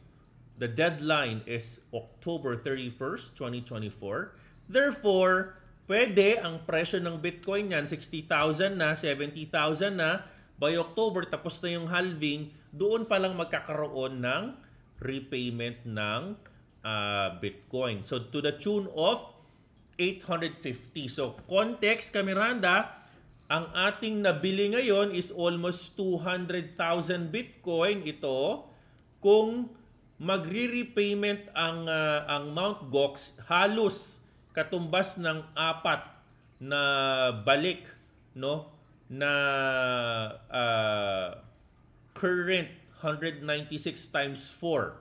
The deadline is October 31st, 2024. Therefore, pwede ang presyo ng Bitcoin yan, 60,000 na, 70,000 na, by October, tapos na yung halving, doon palang magkakaroon ng repayment ng uh, Bitcoin. So, to the tune of 850. So, context ka ang ating nabili ngayon is almost 200,000 Bitcoin ito kung magre-repayment ang uh, ang Mount Gox halos katumbas ng apat na balik no na uh, current 196 times 4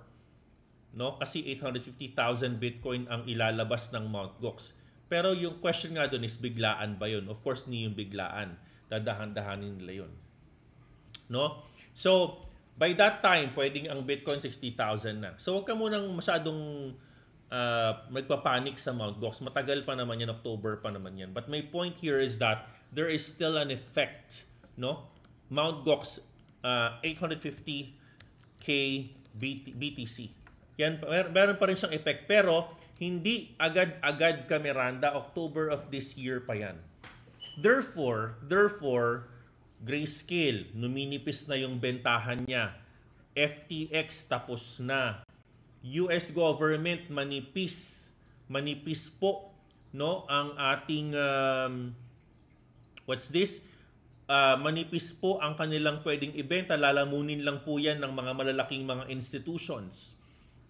no kasi 850,000 Bitcoin ang ilalabas ng Mt. Gox. Pero yung question nga doon is biglaan ba yun? Of course, hindi yung biglaan. Dadahan-dahanin nila yun. No? So, by that time, pwedeng ang Bitcoin 60,000 na. So, wag ka munang masyadong uh, ah, magpapanik sa Mt. Gox. Matagal pa naman yan, October pa naman yan. But my point here is that there is still an effect. No? Mt. Gox, uh, 850K BTC. Yan, mer- meron pa rin siyang effect. Pero, hindi agad-agad ka Miranda, October of this year pa yan. Therefore, therefore, grayscale, numinipis na yung bentahan niya. FTX tapos na. US government manipis. Manipis po no ang ating um, what's this? Uh, manipis po ang kanilang pwedeng ibenta, lalamunin lang po 'yan ng mga malalaking mga institutions,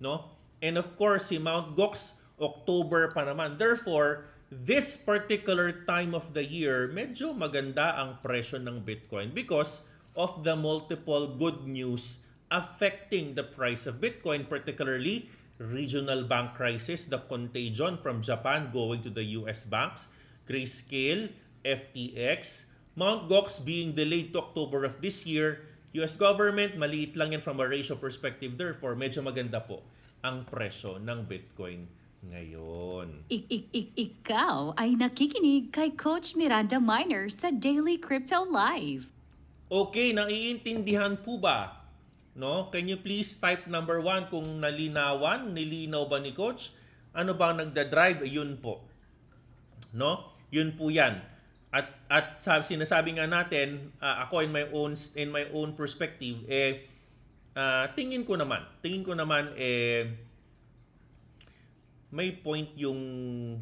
no? And of course, si Mount Gox, October pa naman. Therefore, this particular time of the year, medyo maganda ang presyo ng Bitcoin because of the multiple good news affecting the price of Bitcoin, particularly regional bank crisis, the contagion from Japan going to the US banks, Grayscale, FTX, Mount Gox being delayed to October of this year, US government, maliit lang yan from a ratio perspective, therefore medyo maganda po ang presyo ng Bitcoin ngayon. Ik- ik- ik- ikaw ay nakikinig kay Coach Miranda Miner sa Daily Crypto Live. Okay, naiintindihan po ba? No? Can you please type number one kung nalinawan, nilinaw ba ni Coach? Ano ba ang nagda-drive? Yun po. No? Yun po yan. At at sinasabi nga natin, uh, ako in my own in my own perspective eh Uh, tingin ko naman, tingin ko naman eh may point yung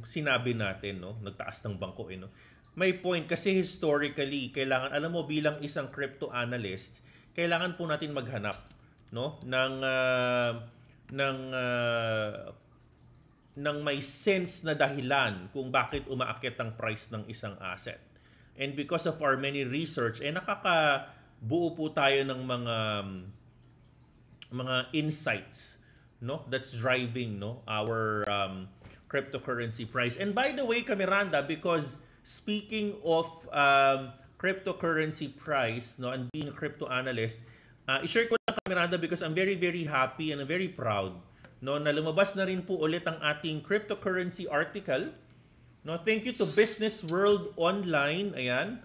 sinabi natin, no? Nagtaas ng bangko eh, no? May point kasi historically, kailangan alam mo bilang isang crypto analyst, kailangan po natin maghanap, no? ng uh, ng uh, ng may sense na dahilan kung bakit umaakyat ang price ng isang asset. And because of our many research, eh nakaka buo po tayo ng mga um, mga insights no that's driving no our um, cryptocurrency price. And by the way, Camiranda, because speaking of um, cryptocurrency price no and being a crypto analyst, uh, i-share ko lang Camiranda because I'm very very happy and I'm very proud no na lumabas na rin po ulit ang ating cryptocurrency article. No, thank you to Business World Online. Ayan.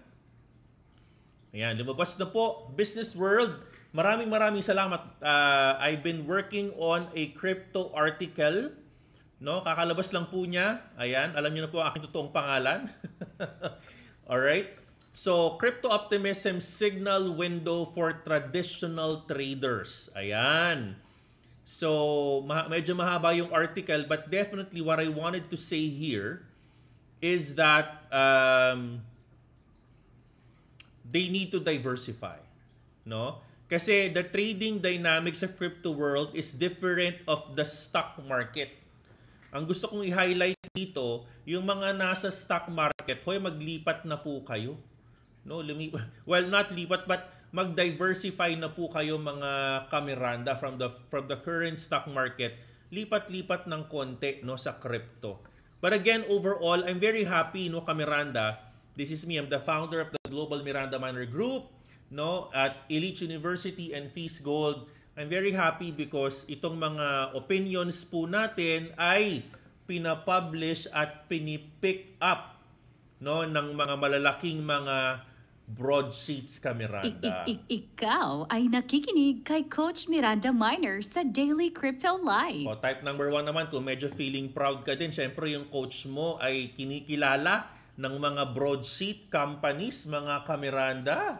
Ayan, lumabas na po Business World Maraming maraming salamat. Uh, I've been working on a crypto article. No, kakalabas lang po niya. Ayan, alam niyo na po ang aking totoong pangalan. All right. So, crypto optimism signal window for traditional traders. Ayan. So, ma- medyo mahaba yung article but definitely what I wanted to say here is that um, they need to diversify. No? Kasi the trading dynamics of crypto world is different of the stock market. Ang gusto kong i-highlight dito, yung mga nasa stock market, hoy maglipat na po kayo. No, lumipat. Well, not lipat but mag-diversify na po kayo mga kameranda from the from the current stock market. Lipat-lipat ng konti no sa crypto. But again, overall, I'm very happy no kameranda. This is me. I'm the founder of the Global Miranda Miner Group no at Elite University and Fees Gold. I'm very happy because itong mga opinions po natin ay pinapublish at pinipick up no ng mga malalaking mga broadsheets ka, Miranda. I- I- ikaw ay nakikinig kay Coach Miranda Miner sa Daily Crypto Live. O, type number one naman, kung medyo feeling proud ka din, syempre yung coach mo ay kinikilala ng mga broadsheet companies, mga kameranda.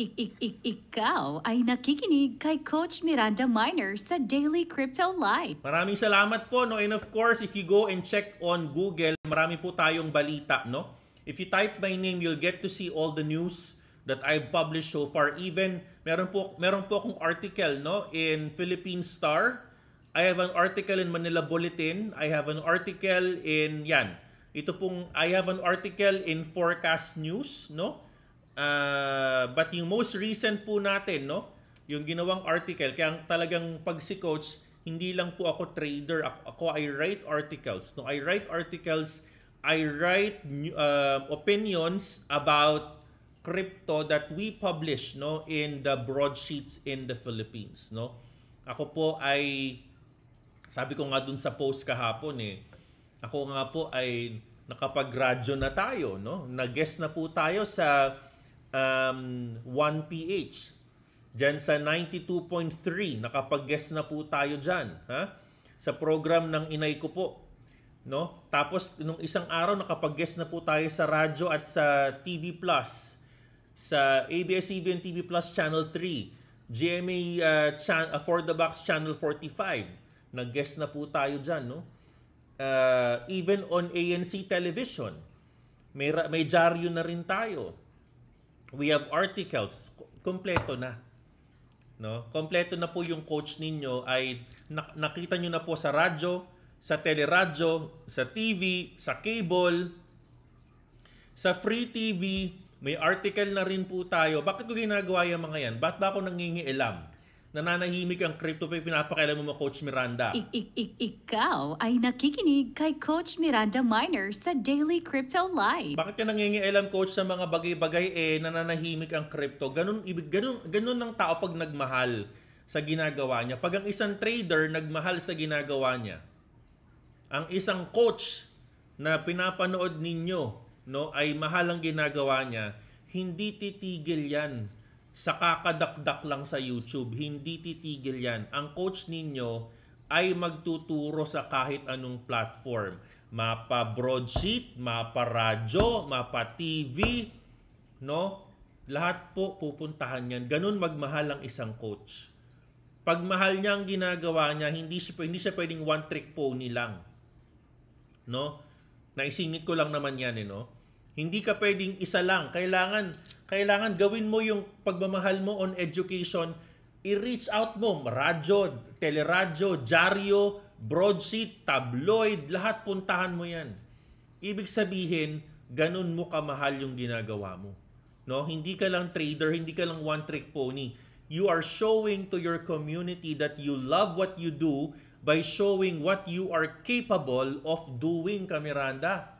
Ik, ik, ik, ikaw ay nakikinig kay Coach Miranda Miner sa Daily Crypto Live. Maraming salamat po. No? And of course, if you go and check on Google, marami po tayong balita. No? If you type my name, you'll get to see all the news that I've published so far. Even, meron po, meron po akong article no? in Philippine Star. I have an article in Manila Bulletin. I have an article in, yan, ito pong, I have an article in Forecast News, no? Uh, but yung most recent po natin, no? Yung ginawang article, kaya talagang pag si coach, hindi lang po ako trader. Ako, ako I write articles. No, I write articles. I write uh, opinions about crypto that we publish no in the broadsheets in the Philippines no ako po ay sabi ko nga dun sa post kahapon eh ako nga po ay nakapag-radyo na tayo no nag-guest na po tayo sa um, 1PH. Diyan sa 92.3, nakapag-guest na po tayo diyan, ha? Sa program ng inay ko po. No? Tapos nung isang araw nakapag-guest na po tayo sa radyo at sa TV Plus sa ABS-CBN TV Plus Channel 3, GMA uh, chan- uh, For the Box Channel 45. Nag-guest na po tayo diyan, no? Uh, even on ANC television, may, may dyaryo na rin tayo we have articles, kompleto na. No? Kompleto na po yung coach ninyo ay nakita nyo na po sa radyo, sa teleradyo, sa TV, sa cable, sa free TV, may article na rin po tayo. Bakit ko ginagawa yung mga yan? Ba't ba ako nangingialam? nananahimik ang crypto pag pinapakailan mo mo Coach Miranda. Ik- ik- ikaw ay nakikinig kay Coach Miranda Miner sa Daily Crypto Live. Bakit ka nangingialam Coach sa mga bagay-bagay eh nananahimik ang crypto? Ganun, ibig, ganun, ganun ng tao pag nagmahal sa ginagawa niya. Pag ang isang trader nagmahal sa ginagawa niya, ang isang coach na pinapanood ninyo no, ay mahal ang ginagawa niya, hindi titigil yan sa kakadakdak lang sa YouTube, hindi titigil yan. Ang coach ninyo ay magtuturo sa kahit anong platform. Mapa broadsheet, mapa radyo, mapa TV, no? Lahat po pupuntahan yan. Ganun magmahal ang isang coach. Pag mahal niya ang ginagawa niya, hindi siya, hindi siya pwedeng one trick pony lang. No? Naisingit ko lang naman yan, eh, no? Hindi ka pwedeng isa lang. Kailangan, kailangan gawin mo yung pagmamahal mo on education. I-reach out mo. Radyo, teleradyo, dyaryo, broadsheet, tabloid, lahat puntahan mo yan. Ibig sabihin, ganun mo kamahal yung ginagawa mo. No? Hindi ka lang trader, hindi ka lang one-trick pony. You are showing to your community that you love what you do by showing what you are capable of doing, Kameranda. Miranda.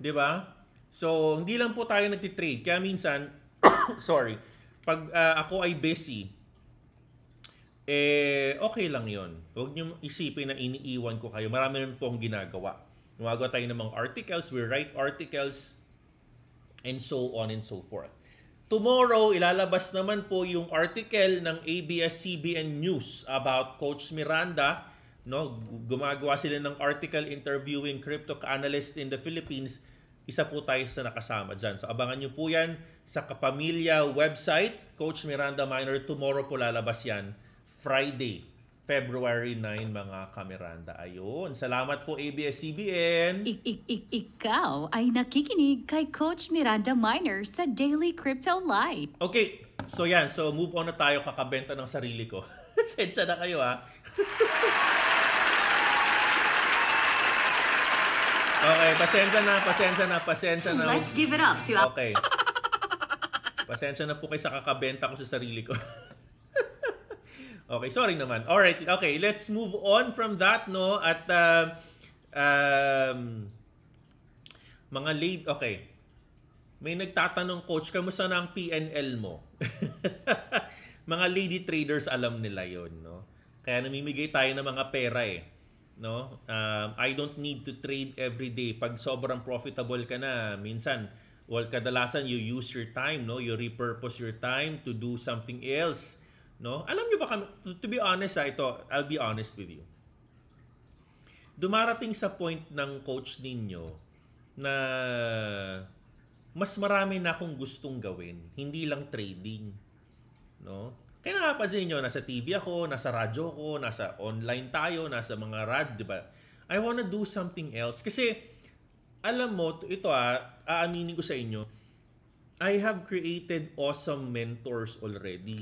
'Di ba? So, hindi lang po tayo nagtitrade. Kaya minsan, sorry, pag uh, ako ay busy, eh, okay lang yon. Huwag niyo isipin na iniiwan ko kayo. Marami rin po ang ginagawa. Gumagawa tayo ng mga articles, we write articles, and so on and so forth. Tomorrow, ilalabas naman po yung article ng ABS-CBN News about Coach Miranda no gumagawa sila ng article interviewing crypto analyst in the Philippines isa po tayo sa nakasama dyan. So abangan nyo po yan sa Kapamilya website. Coach Miranda Minor, tomorrow po lalabas yan. Friday, February 9 mga kameranda. Ayun, salamat po ABS-CBN. Ik- ik- ikaw ay nakikinig kay Coach Miranda Minor sa Daily Crypto Live. Okay, so yan. So move on na tayo kakabenta ng sarili ko. Sensya na kayo ha. okay, pasensya na, pasensya na, pasensya na. Let's give it up to... Okay. Pasensya na po kayo sa kakabenta ko sa sarili ko. okay, sorry naman. All right, okay, let's move on from that, no? At, uh, um, mga late, okay. May nagtatanong, coach, kamusta na ang PNL mo? mga lady traders alam nila yon no? Kaya namimigay tayo ng mga pera eh. No? Um, I don't need to trade every day. Pag sobrang profitable ka na, minsan, well, kadalasan you use your time, no? You repurpose your time to do something else. No? Alam niyo ba, kami, to, to be honest, ha, ah, ito, I'll be honest with you. Dumarating sa point ng coach ninyo na mas marami na akong gustong gawin, hindi lang trading No? Kaya nakapansin nyo, nasa TV ako, nasa radyo ko, nasa online tayo, nasa mga radyo, ba? I wanna do something else. Kasi, alam mo, ito ah, aaminin ko sa inyo, I have created awesome mentors already.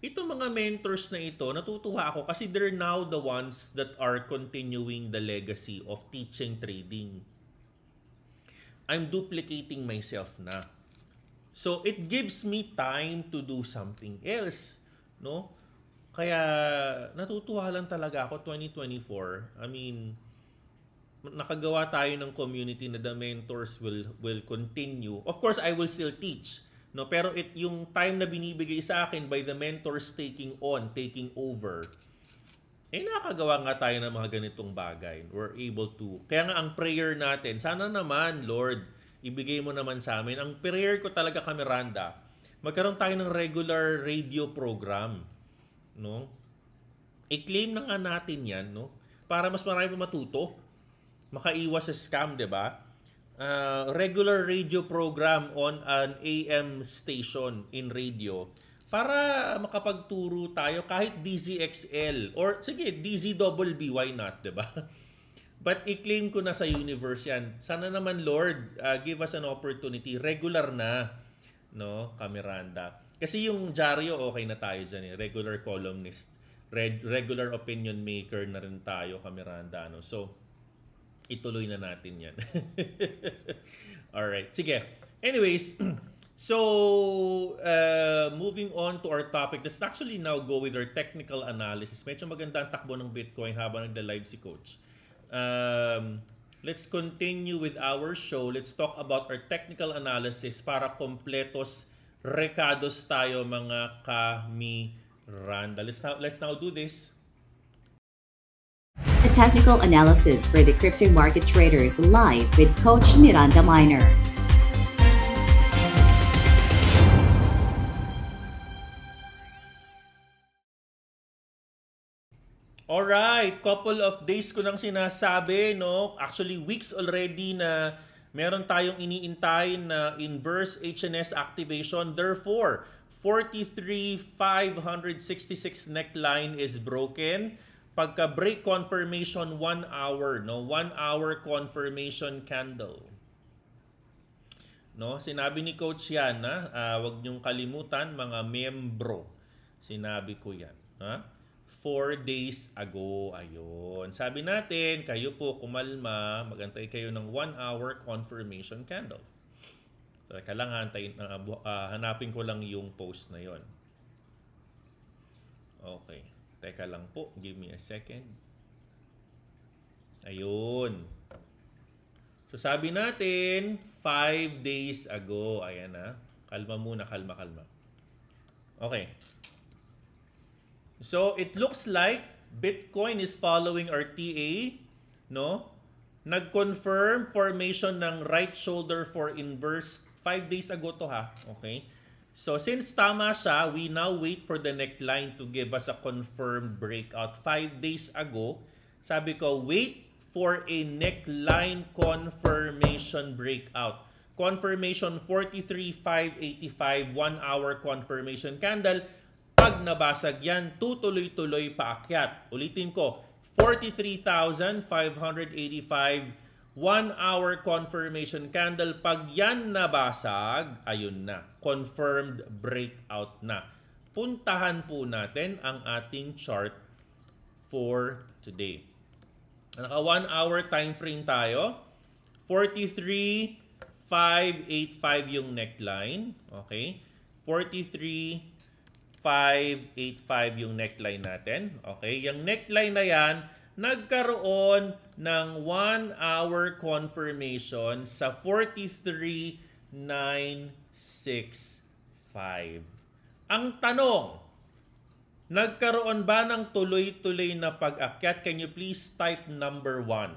Ito mga mentors na ito, natutuwa ako kasi they're now the ones that are continuing the legacy of teaching trading. I'm duplicating myself na So it gives me time to do something else, no? Kaya natutuwa lang talaga ako 2024. I mean, nakagawa tayo ng community na the mentors will will continue. Of course, I will still teach, no? Pero it yung time na binibigay sa akin by the mentors taking on, taking over. Eh nakagawa nga tayo ng mga ganitong bagay. We're able to. Kaya nga ang prayer natin, sana naman Lord, ibigay mo naman sa amin. Ang prayer ko talaga kay Miranda, magkaroon tayo ng regular radio program. No? I-claim na nga natin yan, no? Para mas marami pa matuto. Makaiwas sa scam, di ba? Uh, regular radio program on an AM station in radio para makapagturo tayo kahit DZXL or sige DZWB why not 'di ba But i-claim ko na sa universe yan. Sana naman Lord, uh, give us an opportunity. Regular na, no, Camiranda. Kasi yung Jaryo, okay na tayo dyan eh. Regular columnist. Red, regular opinion maker na rin tayo, Camiranda. No? So, ituloy na natin yan. Alright, sige. Anyways, so uh, moving on to our topic. Let's actually now go with our technical analysis. Medyo maganda ang takbo ng Bitcoin habang nagla-live si Coach um, let's continue with our show. Let's talk about our technical analysis para kompletos recados tayo mga kamiranda. Let's now, let's now do this. The technical analysis for the crypto market traders live with Coach Miranda Miner. All right, couple of days ko nang sinasabi, no? Actually, weeks already na meron tayong iniintay na inverse HNS activation. Therefore, 43,566 neckline is broken. Pagka break confirmation, 1 hour, no? 1 hour confirmation candle. No, sinabi ni coach yan, ha? Uh, ah, wag niyong kalimutan mga membro. Sinabi ko yan, ha? 4 days ago. Ayun. Sabi natin, kayo po kumalma, magantay kayo ng 1 hour confirmation candle. Teka lang, hantayin, uh, ah, uh, ah, hanapin ko lang yung post na yon. Okay. Teka lang po. Give me a second. Ayun. So sabi natin, 5 days ago. Ayan na. Ah. Kalma muna, kalma, kalma. Okay. So it looks like Bitcoin is following RTA, no? Nag-confirm formation ng right shoulder for inverse 5 days ago to ha. Okay? So since tama siya, we now wait for the neckline to give us a confirmed breakout 5 days ago. Sabi ko, wait for a neckline confirmation breakout. Confirmation 43585, 1 hour confirmation candle pag nabasag yan, tutuloy-tuloy paakyat. Ulitin ko, 43,585 1-hour confirmation candle. Pag yan nabasag, ayun na, confirmed breakout na. Puntahan po natin ang ating chart for today. Naka 1 hour time frame tayo. 43,585 yung neckline. Okay? 43,585. 585 yung neckline natin. Okay, yung neckline na yan, nagkaroon ng 1 hour confirmation sa 43965. Ang tanong, nagkaroon ba ng tuloy-tuloy na pag-akyat? Can you please type number 1?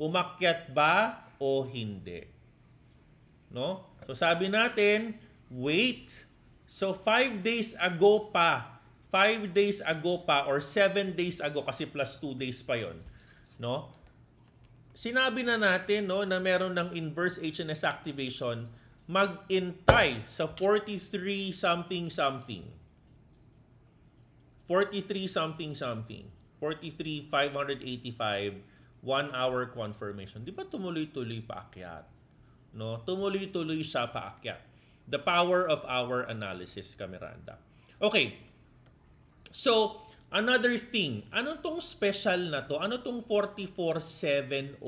Umakyat ba o hindi? No? So sabi natin, wait So, five days ago pa, five days ago pa or seven days ago kasi plus two days pa yon no? Sinabi na natin no na meron ng inverse HNS activation mag-intay sa 43 something something. 43 something something. 43,585, 585 one hour confirmation. Di ba tumuloy-tuloy paakyat? No? Tumuloy-tuloy siya paakyat. The power of our analysis, Kameranda. Okay. So, another thing. Ano tong special na to? Ano tong 44702?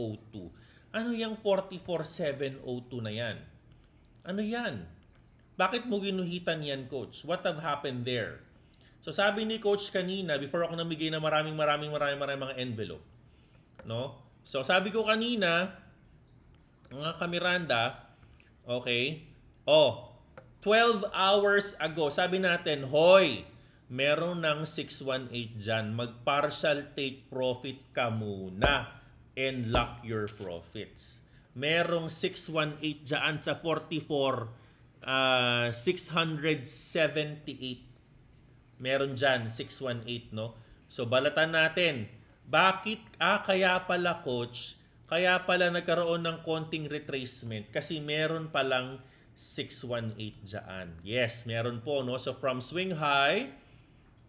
Ano yung 44702 na yan? Ano yan? Bakit mo ginuhitan yan, Coach? What have happened there? So sabi ni Coach kanina, before ako namigay na maraming maraming maraming maraming mga envelope. No? So sabi ko kanina, mga kameranda, okay, Oh, 12 hours ago, sabi natin, Hoy, meron ng 618 dyan. Mag-partial take profit ka muna and lock your profits. Merong 618 dyan sa 44, uh, 678. Meron dyan, 618, no? So, balatan natin. Bakit? Ah, kaya pala, coach, kaya pala nagkaroon ng konting retracement kasi meron palang 618 dyan. Yes, meron po. No? So from swing high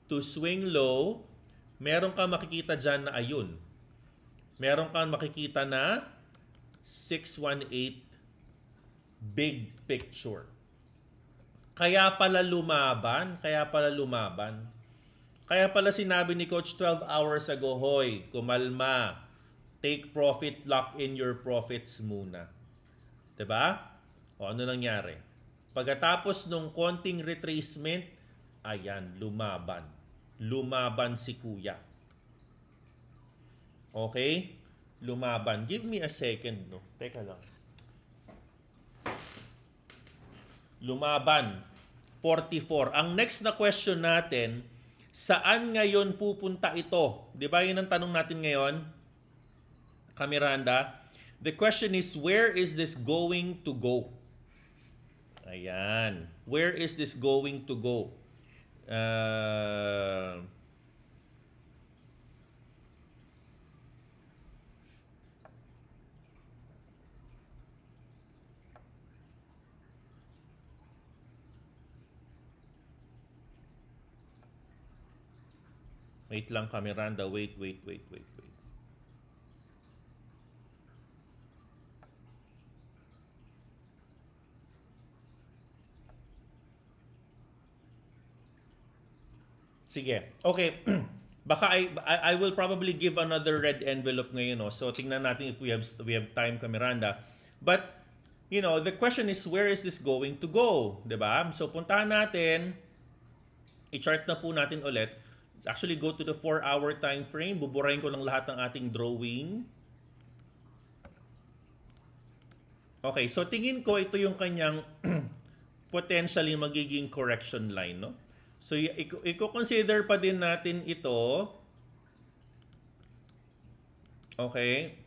to swing low, meron kang makikita dyan na ayun. Meron kang makikita na 618 big picture. Kaya pala lumaban, kaya pala lumaban. Kaya pala sinabi ni Coach 12 hours ago, Hoy, kumalma. Take profit, lock in your profits muna. ba? Diba? O ano nangyari? Pagkatapos nung konting retracement, ayan, lumaban. Lumaban si kuya. Okay? Lumaban. Give me a second, no? Teka lang. Lumaban. 44. Ang next na question natin, saan ngayon pupunta ito? Di ba yun ang tanong natin ngayon? Kamiranda? The question is, where is this going to go? Ayan. Where is this going to go? Uh, Wait lang ka, Miranda. Wait, wait, wait, wait. Sige. Okay. Baka I, I will probably give another red envelope ngayon. No? So tingnan natin if we have, we have time ka But, you know, the question is where is this going to go? ba? Diba? So puntahan natin, i-chart na po natin ulit. Let's actually go to the 4-hour time frame. Buburahin ko lang lahat ng ating drawing. Okay, so tingin ko ito yung kanyang potentially magiging correction line, no? So, i-consider pa din natin ito. Okay.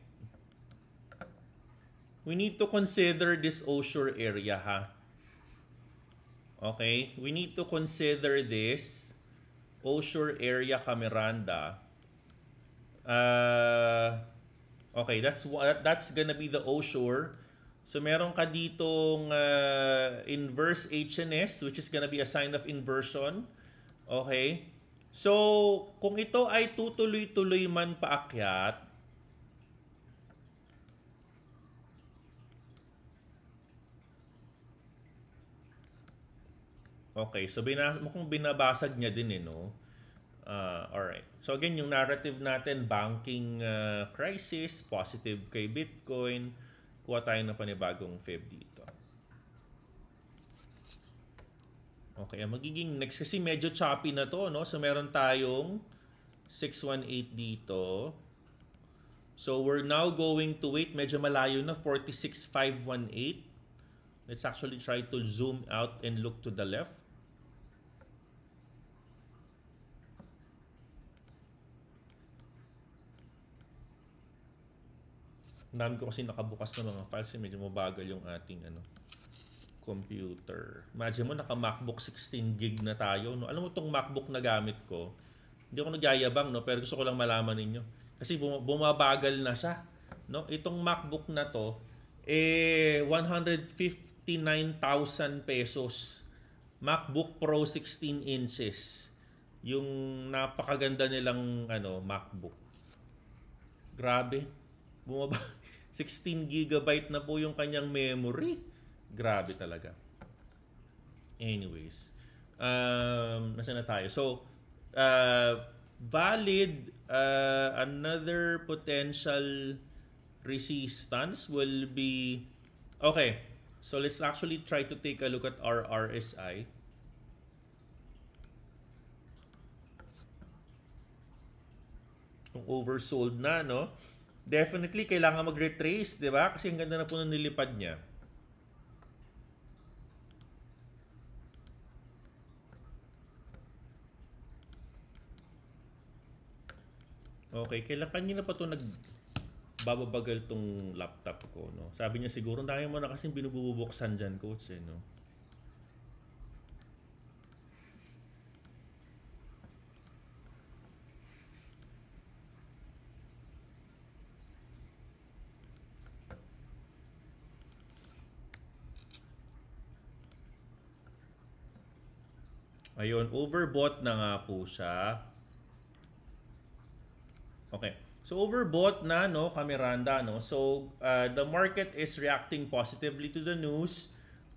We need to consider this Osure area, ha? Okay? We need to consider this Osure area Cameranda. Uh, okay, that's, that's gonna be the Osure So meron ka ditong uh, inverse HNS which is gonna be a sign of inversion. Okay? So kung ito ay tutuloy-tuloy man paakyat, Okay, so binas mukhang binabasag niya din eh, no? Uh, alright. So again, yung narrative natin, banking uh, crisis, positive kay Bitcoin, kuha tayo ng panibagong fib dito. Okay, ang magiging next kasi medyo choppy na to, no? So meron tayong 618 dito. So we're now going to wait. Medyo malayo na, 46518. Let's actually try to zoom out and look to the left. Ang dami ko kasi nakabukas na mga files. Eh. Medyo mabagal yung ating ano computer. Imagine mo, naka-MacBook 16 gig na tayo. No? Alam mo, itong MacBook na gamit ko, hindi ako nagyayabang, no? pero gusto ko lang malaman ninyo. Kasi bum- bumabagal na siya. No? Itong MacBook na to, eh, 159,000 pesos. MacBook Pro 16 inches. Yung napakaganda nilang ano, MacBook. Grabe. Bumaba 16 gigabyte na po yung kanyang memory. Grabe talaga. Anyways, um, nasa na tayo? So, uh, valid uh, another potential resistance will be okay so let's actually try to take a look at our RSI kung oversold na no definitely kailangan mag-retrace, 'di ba? Kasi ang ganda na po ng nilipad niya. Okay, kailan kanina pa 'to nag bababagal tong laptop ko, no? Sabi niya siguro, dahil mo na kasi binububuksan diyan, coach, eh, no? Ayun, overbought na nga po siya. Okay. So overbought na no, Kameranda no. So uh, the market is reacting positively to the news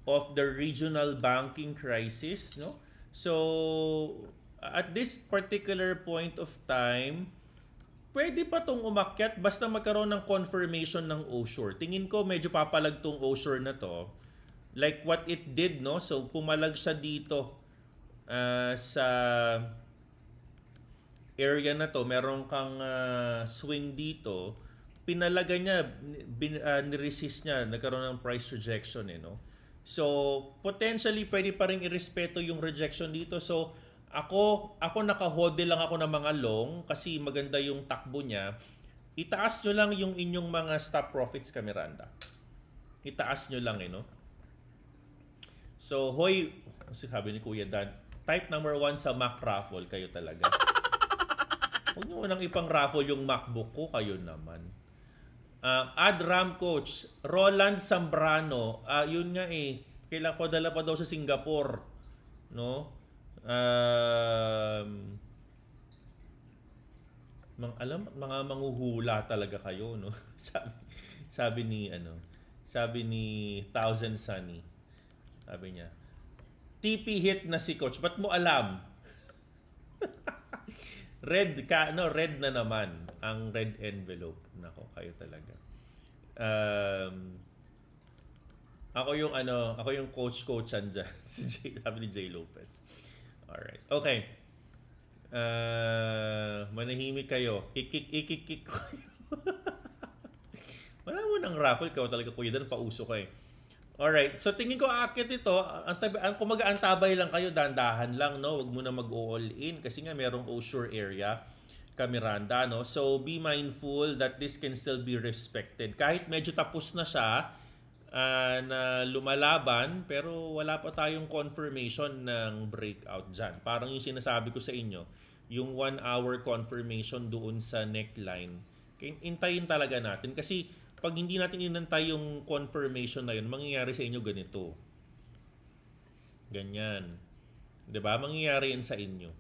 of the regional banking crisis no. So at this particular point of time, pwede pa tong umakyat basta magkaroon ng confirmation ng Oshore. Tingin ko medyo papalag tong Oshore na to. Like what it did no. So pumalag siya dito uh, sa area na to, meron kang uh, swing dito, pinalaga niya, bin, uh, niresist niya, nagkaroon ng price rejection eh, no? So, potentially pwede pa rin irespeto yung rejection dito. So, ako, ako naka-hodl lang ako ng mga long kasi maganda yung takbo niya. Itaas nyo lang yung inyong mga stop profits Kameranda. Itaas nyo lang eh, no? So, hoy, sabi ni Kuya Dan, type number one sa Mac raffle kayo talaga. Huwag nyo nang ipang raffle yung MacBook ko, kayo naman. Uh, add Ram Coach, Roland Zambrano. uh, yun nga eh, kailan ko dala pa daw sa Singapore. No? Um, mga alam mga manghuhula talaga kayo no sabi sabi ni ano sabi ni Thousand Sunny sabi niya TP hit na si coach. But mo alam? red ka, no, red na naman ang red envelope. Nako, kayo talaga. Um, ako yung ano, ako yung coach coach dyan. si J, sabi ni J. Lopez. Alright. Okay. Uh, manahimik kayo. Ikik, ikik, ikik. Wala mo ng raffle. Ikaw talaga, kuya. Dan, pauso ka eh. Alright, so tingin ko akit ito, ang, tabi, ang kumaga ang tabay lang kayo, dandahan lang, no? Huwag muna mag-all in kasi nga merong Oshore area ka no? So be mindful that this can still be respected. Kahit medyo tapos na siya uh, na lumalaban, pero wala pa tayong confirmation ng breakout dyan. Parang yung sinasabi ko sa inyo, yung one hour confirmation doon sa neckline, hintayin talaga natin kasi pag hindi natin inantay yung confirmation na yun, mangyayari sa inyo ganito. Ganyan. ba diba? Mangyayari yan sa inyo.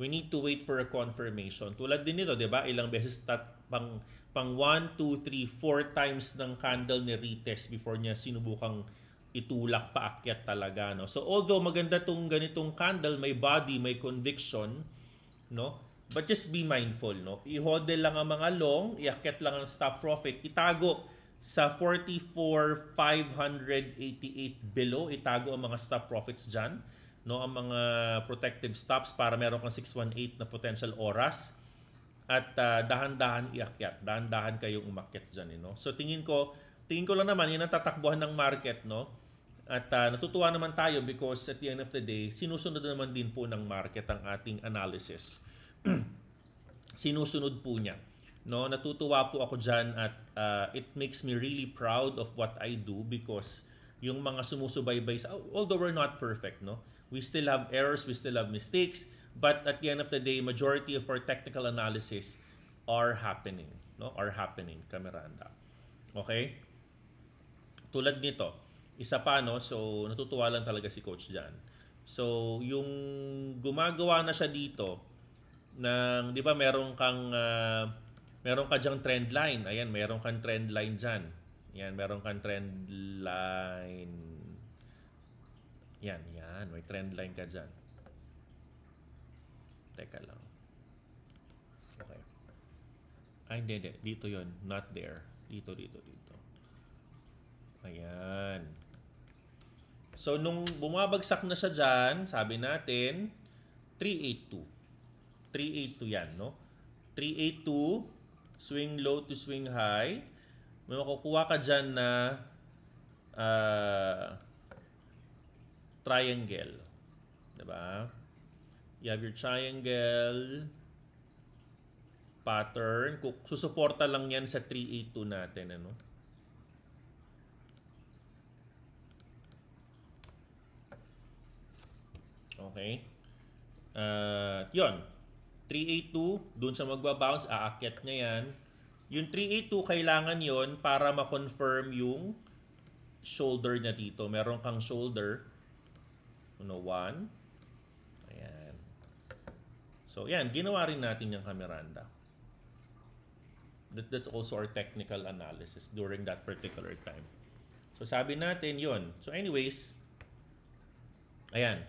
We need to wait for a confirmation. Tulad din nito, 'di ba? Ilang beses tat pang pang 1 2 3 4 times ng candle ni retest before niya sinubukang itulak paakyat talaga no. So although maganda tong ganitong candle, may body, may conviction, no? But just be mindful, no? I-hodl lang ang mga long, iakyat lang ang stop profit, itago sa 44,588 below, itago ang mga stop profits dyan, no? Ang mga protective stops para meron kang 618 na potential oras. At uh, dahan-dahan iakyat, dahan-dahan kayong umakyat dyan, eh, no? So tingin ko, tingin ko lang naman, yun ang tatakbuhan ng market, no? At uh, natutuwa naman tayo because at the end of the day, sinusunod naman din po ng market ang ating analysis. sinusunod po niya. No, natutuwa po ako diyan at uh, it makes me really proud of what I do because yung mga sumusubaybay sa although we're not perfect, no. We still have errors, we still have mistakes, but at the end of the day, majority of our technical analysis are happening, no? Are happening, Cameranda. Okay? Tulad nito, isa pa no, so natutuwa lang talaga si coach diyan. So, yung gumagawa na siya dito, ng, di ba meron kang, uh, meron ka diyang trend line. Ayan, meron kang trend line diyan Yan, meron kang trend line. Yan, yan. May trend line ka diyan Teka lang. Okay. Ay, hindi, hindi. Dito yon Not there. Dito, dito, dito. Ayan. So, nung bumabagsak na siya diyan sabi natin, 382. 382 yan, no? 382, swing low to swing high. May makukuha ka dyan na uh, triangle. Diba? You have your triangle pattern. Susuporta lang yan sa 382 natin, ano? Okay? Uh, yun. 382, dun sa magbabounce, aakyat niya yan. Yung 382, kailangan yon para ma-confirm yung shoulder na dito. Meron kang shoulder. 101. Ayan. So, yan. Ginawa rin natin yung kameranda. That, that's also our technical analysis during that particular time. So, sabi natin yon So, anyways, ayan.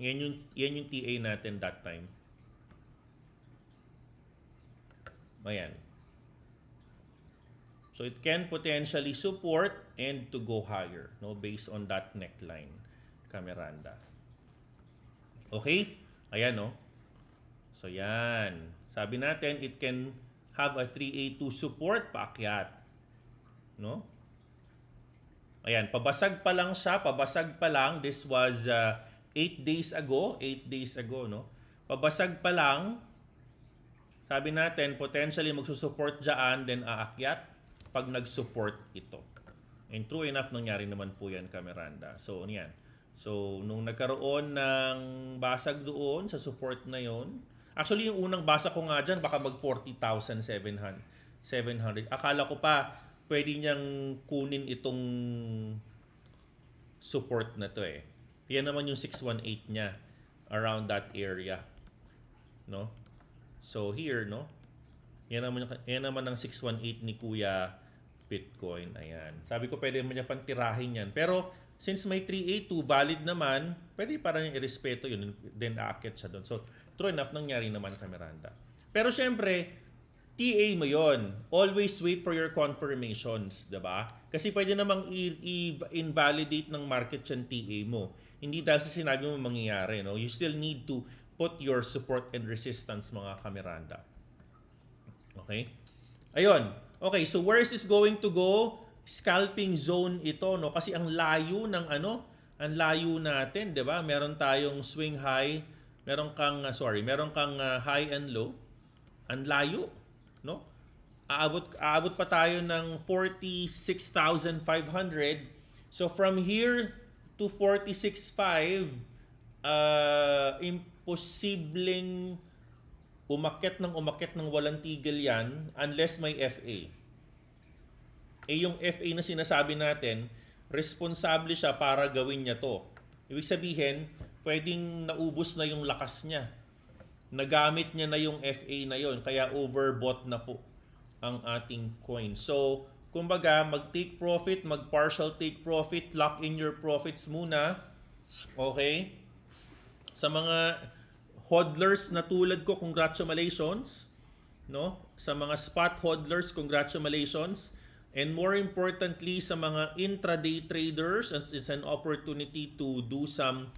Yan yung, yan yung TA natin that time. Ayan. So it can potentially support and to go higher no based on that neckline cameranda. Okay? Ayan no. So yan. Sabi natin it can have a 3A2 support paakyat. No? Ayan, pabasag pa lang siya, pabasag pa lang. This was uh, 8 days ago, 8 days ago, no? Pabasag pa lang, sabi natin, potentially magsusupport dyan, then aakyat pag nag-support ito. And true enough, nangyari naman po yan, Cameranda. So, niyan. Ano so, nung nagkaroon ng basag doon sa support na yon actually, yung unang basa ko nga dyan, baka mag 40,700. Akala ko pa, pwede niyang kunin itong support na to eh. Kaya naman yung 618 niya around that area. No? So here, no? Yan naman, yan naman ang 618 ni Kuya Bitcoin. Ayan. Sabi ko pwede mo niya pang tirahin yan. Pero since may 382 valid naman, pwede parang niya irespeto yun. Then aakit siya doon. So true enough, nangyari naman sa Miranda. Pero syempre, TA mo yon. Always wait for your confirmations, 'di ba? Kasi pwede namang i-invalidate ng market yan TA mo hindi dahil sa sinabi mo mangyayari. No? You still need to put your support and resistance mga kameranda. Okay? Ayun. Okay, so where is this going to go? Scalping zone ito, no? Kasi ang layo ng ano, ang layo natin, 'di ba? Meron tayong swing high, meron kang uh, sorry, meron kang uh, high and low. Ang layo, no? Aabot aabot pa tayo ng 46,500. So from here to 46.5, uh, ah, imposibleng umakyat ng umakyat ng walang tigil yan unless may FA. Eh yung FA na sinasabi natin, responsable siya para gawin niya to. Ibig sabihin, pwedeng naubos na yung lakas niya. Nagamit niya na yung FA na yon kaya overbought na po ang ating coin. So, kumbaga mag-take profit, mag-partial take profit, lock in your profits muna. Okay? Sa mga hodlers na tulad ko, congratulations. No? Sa mga spot hodlers, congratulations. And more importantly, sa mga intraday traders, it's an opportunity to do some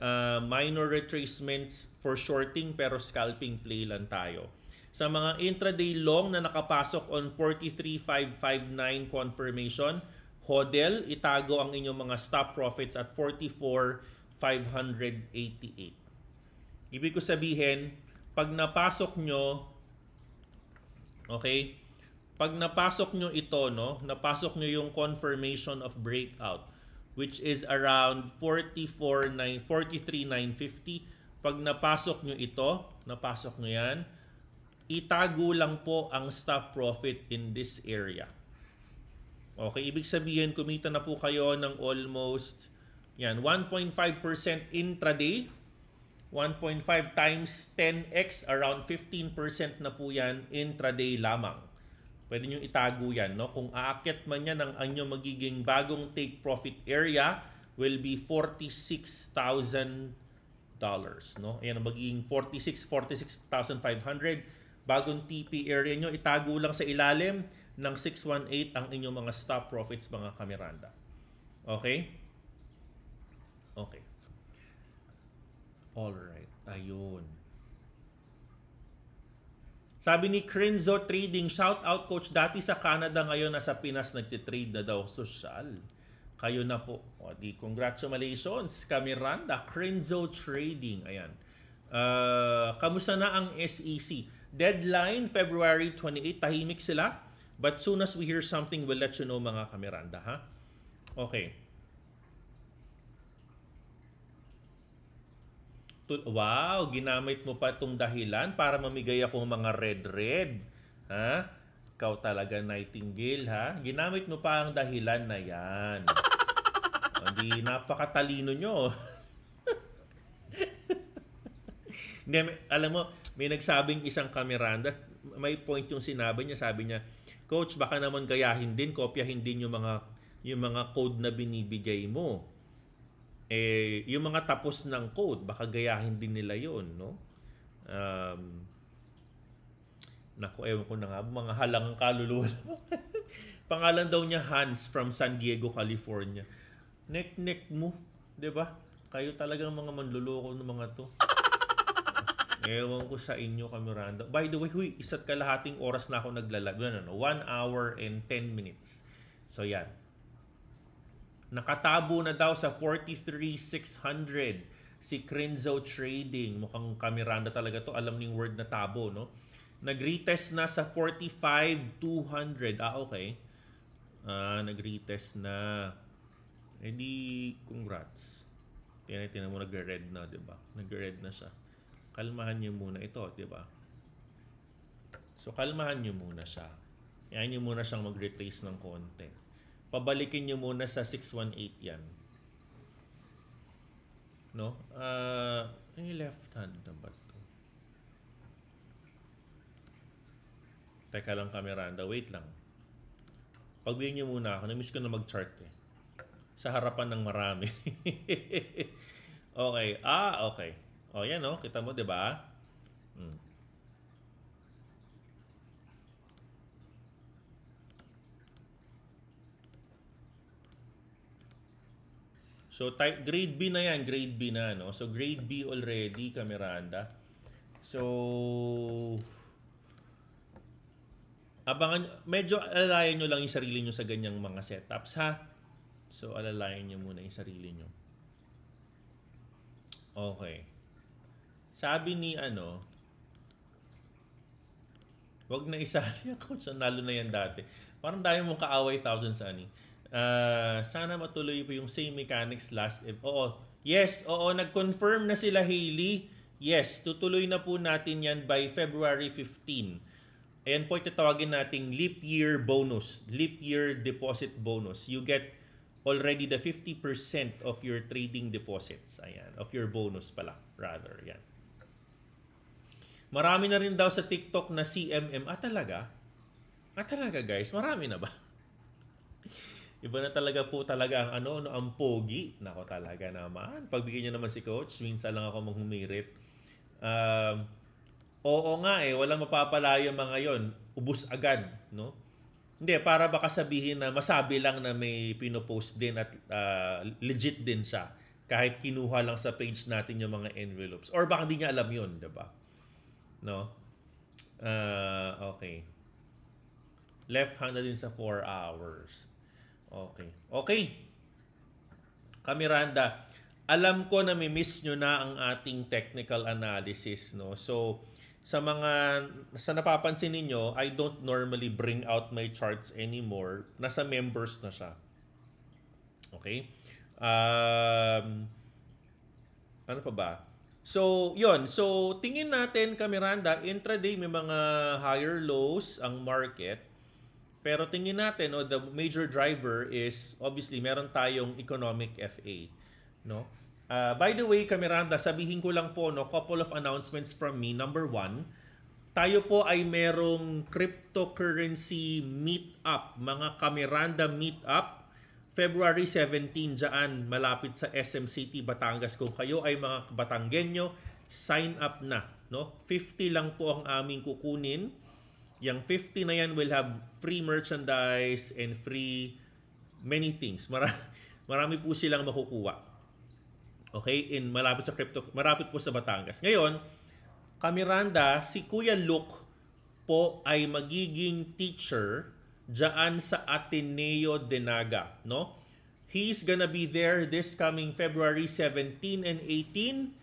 uh, minor retracements for shorting pero scalping play lang tayo. Sa mga intraday long na nakapasok on 43,559 confirmation, hodl, itago ang inyong mga stop profits at 44,588. Ibig ko sabihin, pag napasok nyo, okay, pag napasok nyo ito, no, napasok nyo yung confirmation of breakout, which is around 44,950. Pag napasok nyo ito, napasok nyo yan, itago lang po ang stock profit in this area. Okay, ibig sabihin kumita na po kayo ng almost yan 1.5% intraday. 1.5 times 10x around 15% na po yan intraday lamang. Pwede niyo itago yan. No? Kung aakyat man yan ang anyo magiging bagong take profit area will be $46,000. dollars No? Ayun ang magiging 46, 46,500 bagong TP area nyo, itago lang sa ilalim ng 618 ang inyong mga stop profits mga kameranda. Okay? Okay. Alright. Ayun. Sabi ni Crinzo Trading, shout out coach, dati sa Canada ngayon nasa Pinas nagtitrade na daw. Social. Kayo na po. O di, congratulations, Camiranda. Crinzo Trading. Ayan. Uh, kamusta na ang SEC? Deadline, February 28. Tahimik sila. But soon as we hear something, we'll let you know mga kameranda, ha? Okay. Wow, ginamit mo pa itong dahilan para mamigay ako mga red-red. Ha? Ikaw talaga, Nightingale, ha? Ginamit mo pa ang dahilan na yan. Hindi, napakatalino nyo. Hindi, alam mo, may nagsabing isang kameranda, may point yung sinabi niya, sabi niya, Coach, baka naman gayahin din, kopyahin din yung mga, yung mga code na binibigay mo. Eh, yung mga tapos ng code, baka gayahin din nila yon no? Um, naku, ewan ko na nga, mga halangang kaluluwa. Pangalan daw niya Hans from San Diego, California. Nek-nek mo, 'di ba? Kayo talagang mga manluloko ng mga to. Ewan ko sa inyo, Kamiranda. By the way, huy, isa't kalahating oras na ako naglalab. Ano, no? 1 hour and 10 minutes. So, yan. Nakatabo na daw sa 43,600 si Crenzo Trading. Mukhang Kamiranda talaga to. Alam ng word na tabo, no? Nag-retest na sa 45,200. Ah, okay. Ah, nag-retest na. Eh di, congrats. Tinan, tinan mo, nag-red na, di ba? Nag-red na siya kalmahan niyo muna ito, di ba? So, kalmahan niyo muna siya. Yan nyo muna siyang mag-retrace ng konti. Pabalikin niyo muna sa 618 yan. No? Uh, ah, ay, left hand na ba ito? Teka lang kameranda, wait lang. pag niyo muna ako, namiss ko na mag-chart eh. Sa harapan ng marami. okay. Ah, okay. Oh, yan oh, Kita mo, di ba? Hmm. So, type, grade B na yan. Grade B na, no? So, grade B already, Cameranda. So, abangan, medyo alalayan niyo lang yung sarili niyo sa ganyang mga setups, ha? So, alalayan niyo muna yung sarili niyo. Okay. Sabi ni ano, wag na isali ako. sa nalo na yan dati. Parang dahil mong kaaway thousands, ani. Uh, sana matuloy po yung same mechanics last if. Oo. Yes, oo. Nag-confirm na sila, Hailey. Yes, tutuloy na po natin yan by February 15. Ayan po itatawagin nating leap year bonus, leap year deposit bonus. You get already the 50% of your trading deposits. Ayan, of your bonus pala, rather. Ayan. Marami na rin daw sa TikTok na CMM. Ah, talaga? Ah, talaga guys? Marami na ba? Iba na talaga po talaga ang ano, ano ang pogi. Nako talaga naman. Pagbigyan niya naman si coach, minsan lang ako maghumirit. Um, uh, oo nga eh, walang mapapalaya mga yon. Ubus agad, no? Hindi, para baka sabihin na masabi lang na may pinopost din at uh, legit din siya. Kahit kinuha lang sa page natin yung mga envelopes. Or baka hindi niya alam yon, di ba? No? Uh, okay. Left hand na din sa 4 hours. Okay. Okay. Kamiranda, alam ko na mi-miss nyo na ang ating technical analysis. No? So, sa mga sa napapansin ninyo, I don't normally bring out my charts anymore. Nasa members na siya. Okay? Um, ano pa ba? So, yon So, tingin natin ka intraday may mga higher lows ang market. Pero tingin natin, oh, the major driver is obviously meron tayong economic FA, no? Uh, by the way, Kamiranda, sabihin ko lang po, no, couple of announcements from me. Number one, tayo po ay merong cryptocurrency meetup, mga Kamiranda meetup February 17 dyan, malapit sa SM City, Batangas. Kung kayo ay mga Batanggenyo, sign up na. No? 50 lang po ang aming kukunin. Yang 50 na yan will have free merchandise and free many things. Marami, marami po silang makukuha. Okay? In malapit sa crypto, malapit po sa Batangas. Ngayon, kami Randa, si Kuya Luke po ay magiging teacher diyan sa Ateneo de Naga, no? He's gonna be there this coming February 17 and 18.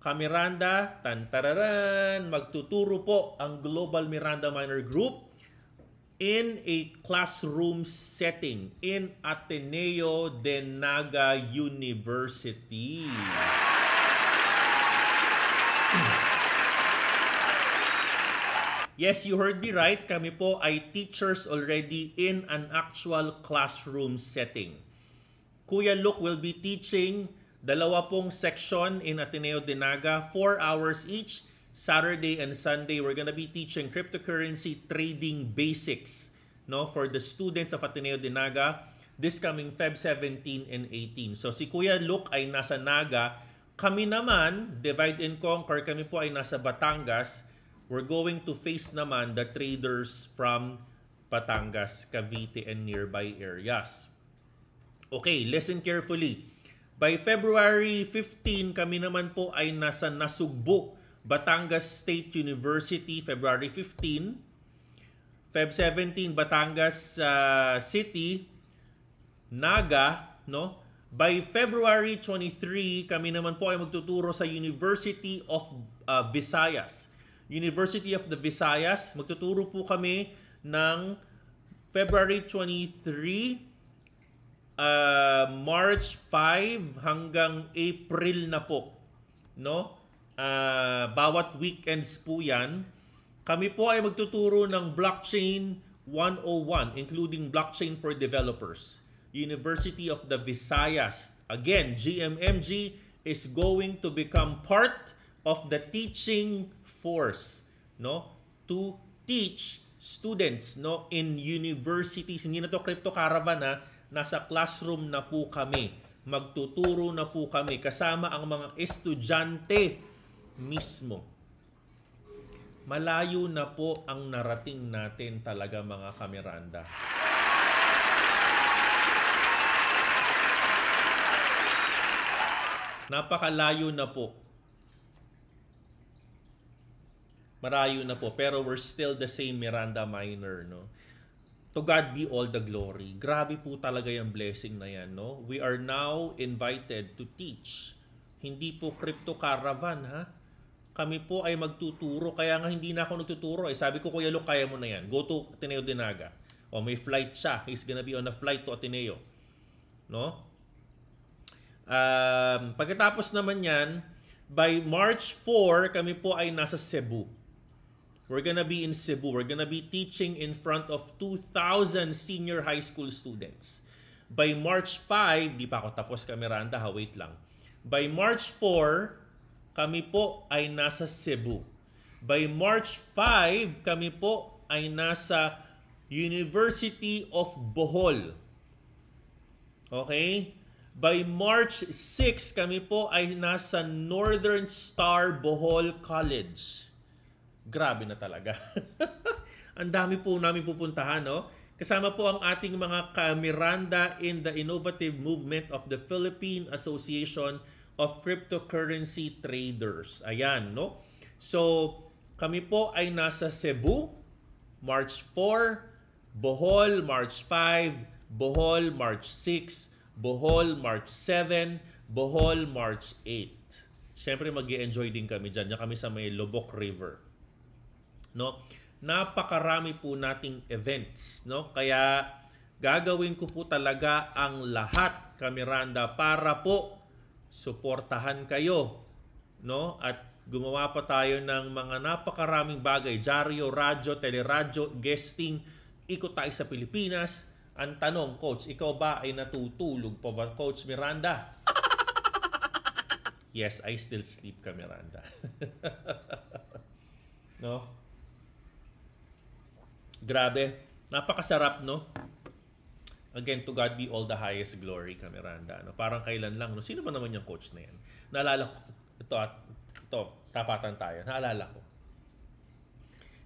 Kamiranda, tantararan, magtuturo po ang Global Miranda Minor Group in a classroom setting in Ateneo de Naga University. Yes, you heard me right. Kami po ay teachers already in an actual classroom setting. Kuya Luke will be teaching dalawa pong section in Ateneo de Naga, 4 hours each. Saturday and Sunday, we're gonna be teaching cryptocurrency trading basics no, for the students of Ateneo de Naga this coming Feb 17 and 18. So si Kuya Luke ay nasa Naga. Kami naman, Divide and Conquer, kami po ay nasa Batangas We're going to face naman the traders from Patangas, Cavite, and nearby areas. Okay, listen carefully. By February 15, kami naman po ay nasa Nasugbo, Batangas State University, February 15. Feb 17, Batangas uh, City, Naga, no? By February 23, kami naman po ay magtuturo sa University of uh, Visayas. University of the Visayas. Magtuturo po kami ng February 23 uh, ah, March 5 hanggang April na po. No? Uh, bawat weekends po yan. Kami po ay magtuturo ng Blockchain 101, including Blockchain for Developers. University of the Visayas. Again, GMMG is going to become part of the teaching force no to teach students no in universities hindi na to crypto caravan na nasa classroom na po kami magtuturo na po kami kasama ang mga estudyante mismo malayo na po ang narating natin talaga mga kameranda napakalayo na po Marayo na po, pero we're still the same Miranda Minor, no? To God be all the glory. Grabe po talaga yung blessing na yan, no? We are now invited to teach. Hindi po crypto caravan, ha? Kami po ay magtuturo, kaya nga hindi na ako nagtuturo. Eh, sabi ko, Kuya Luke, kaya mo na yan. Go to Ateneo Dinaga. O may flight siya. He's gonna be on a flight to Ateneo. No? Um, pagkatapos naman yan, by March 4, kami po ay nasa Cebu. We're gonna be in Cebu. We're gonna be teaching in front of 2,000 senior high school students. By March 5, di pa ako tapos ka Miranda, ha, wait lang. By March 4, kami po ay nasa Cebu. By March 5, kami po ay nasa University of Bohol. Okay? By March 6, kami po ay nasa Northern Star Bohol College grabe na talaga. ang dami po namin pupuntahan, no? Kasama po ang ating mga ka in the Innovative Movement of the Philippine Association of Cryptocurrency Traders. Ayan, no? So, kami po ay nasa Cebu, March 4, Bohol, March 5, Bohol, March 6, Bohol, March 7, Bohol, March 8. Siyempre, mag enjoy din kami dyan. Yan kami sa may Lubok River no? Napakarami po nating events, no? Kaya gagawin ko po talaga ang lahat, Kamiranda, para po suportahan kayo, no? At gumawa pa tayo ng mga napakaraming bagay, dyaryo, radyo, teleradyo, guesting, ikot tayo sa Pilipinas. Ang tanong, Coach, ikaw ba ay natutulog pa ba, Coach Miranda? yes, I still sleep ka, Miranda. no? Grabe. Napakasarap, no? Again, to God be all the highest glory, Kameranda. Ano? Parang kailan lang. No? Sino ba naman yung coach na yan? Naalala ko. Ito, at, ito tapatan tayo. Naalala ko.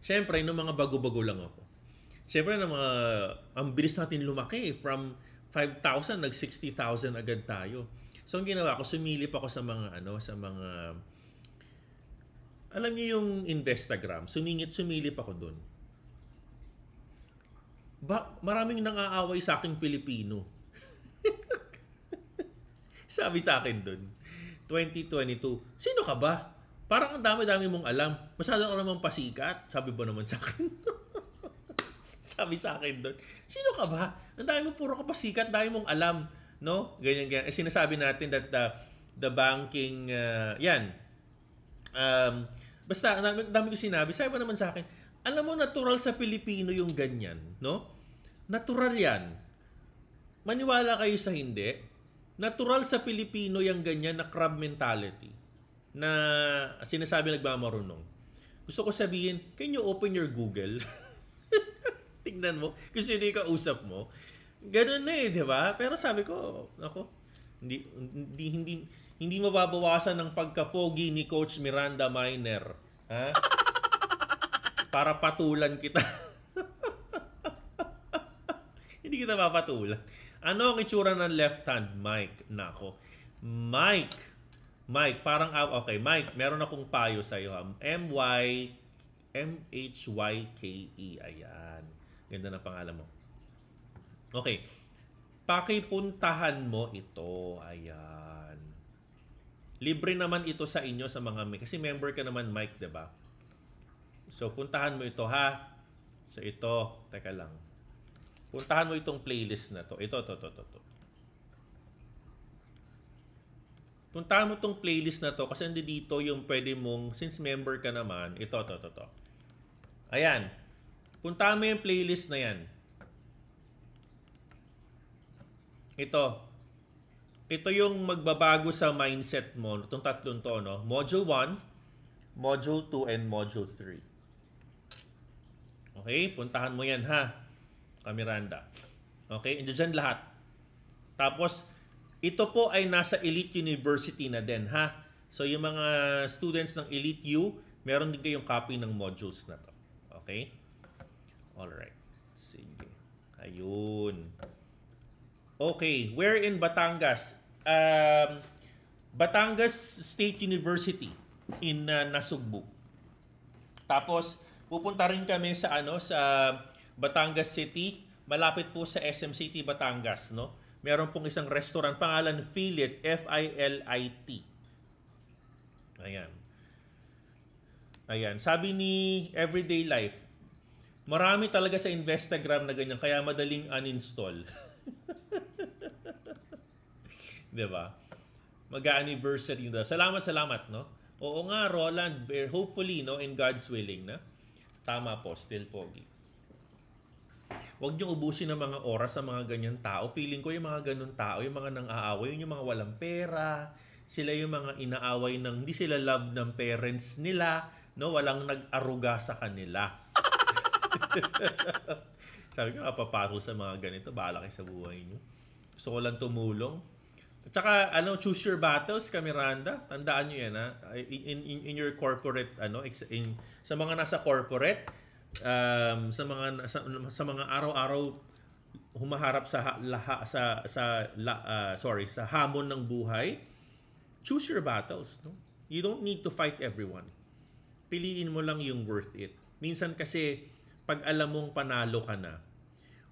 Siyempre, nung mga bago-bago lang ako. Siyempre, ng mga, ang bilis natin lumaki. Eh, from 5,000, nag 60,000 agad tayo. So, ang ginawa ko, sumilip ako sa mga, ano, sa mga, alam niyo yung Instagram, sumingit, sumilip ako doon ba, maraming nang-aaway sa akin Pilipino. Sabi sa akin doon, 2022, sino ka ba? Parang ang dami-dami mong alam. Masyado ka namang pasikat. Sabi ba naman sa akin? Sabi sa akin doon, sino ka ba? Ang dami mong puro ka pasikat, dami mong alam. No? Ganyan, ganyan. Eh, sinasabi natin that the, the banking, uh, yan. Um, basta, ang dami, dami ko sinabi. Sabi ba naman sa akin, alam mo, natural sa Pilipino yung ganyan. No? Natural yan. Maniwala kayo sa hindi. Natural sa Pilipino yung ganyan na crab mentality na sinasabi nagmamarunong. Gusto ko sabihin, can you open your Google? Tingnan mo. Gusto hindi ka usap mo. Ganun na eh, di ba? Pero sabi ko, ako, hindi, hindi, hindi, hindi mababawasan ng pagkapogi ni Coach Miranda Miner. Ha? Para patulan kita. Hindi kita mapatulang. Ano ang itsura ng left hand Mike? Nako. Mike. Mike, parang okay, Mike, meron akong payo sa iyo ha. M Y M H Y K E. Ayan. Ganda ng pangalan mo. Okay. Pakipuntahan mo ito. Ayan. Libre naman ito sa inyo sa mga may. Kasi member ka naman, Mike, 'di ba? So, puntahan mo ito ha. So, ito. Teka lang. Puntahan mo itong playlist na to. Ito, to, to, to, to. Puntahan mo itong playlist na to kasi hindi dito yung pwede mong, since member ka naman, ito, to, to, to. Ayan. Puntahan mo yung playlist na yan. Ito. Ito yung magbabago sa mindset mo. Itong tatlong to, no? Module 1, Module 2, and Module 3. Okay? Puntahan mo yan, ha? Camiranda. Ah, okay? Andiyan dyan lahat. Tapos, ito po ay nasa Elite University na din, ha? So, yung mga students ng Elite U, meron din kayong copy ng modules na to. Okay? Alright. Sige. Ayun. Okay. Where in Batangas? Um, Batangas State University in uh, Nasugbu. Tapos, pupunta rin kami sa ano sa Batangas City, malapit po sa SM City, Batangas, no? Meron pong isang restaurant, pangalan Filit, F-I-L-I-T. Ayan. Ayan. Sabi ni Everyday Life, marami talaga sa Instagram na ganyan, kaya madaling uninstall. ba? Diba? Mag-anniversary na. Salamat, salamat, no? Oo nga, Roland, eh, hopefully, no, in God's willing, na? Tama po, still pogi. Huwag niyo ubusin ng mga oras sa mga ganyan tao. Feeling ko yung mga ganun tao, yung mga nang-aaway, yung mga walang pera, sila yung mga inaaway ng hindi sila love ng parents nila, no? Walang nag-aruga sa kanila. Sabi ko, apaparo sa mga ganito, bahala kayo sa buhay niyo. Gusto ko lang tumulong. At saka, ano, choose your battles ka, Tandaan nyo yan, ha? In, in, in your corporate, ano, in, sa mga nasa corporate, um, sa mga sa, sa mga araw-araw humaharap sa laha sa sa la, uh, sorry, sa hamon ng buhay, choose your battles, no? You don't need to fight everyone. Piliin mo lang yung worth it. Minsan kasi pag alam mong panalo ka na,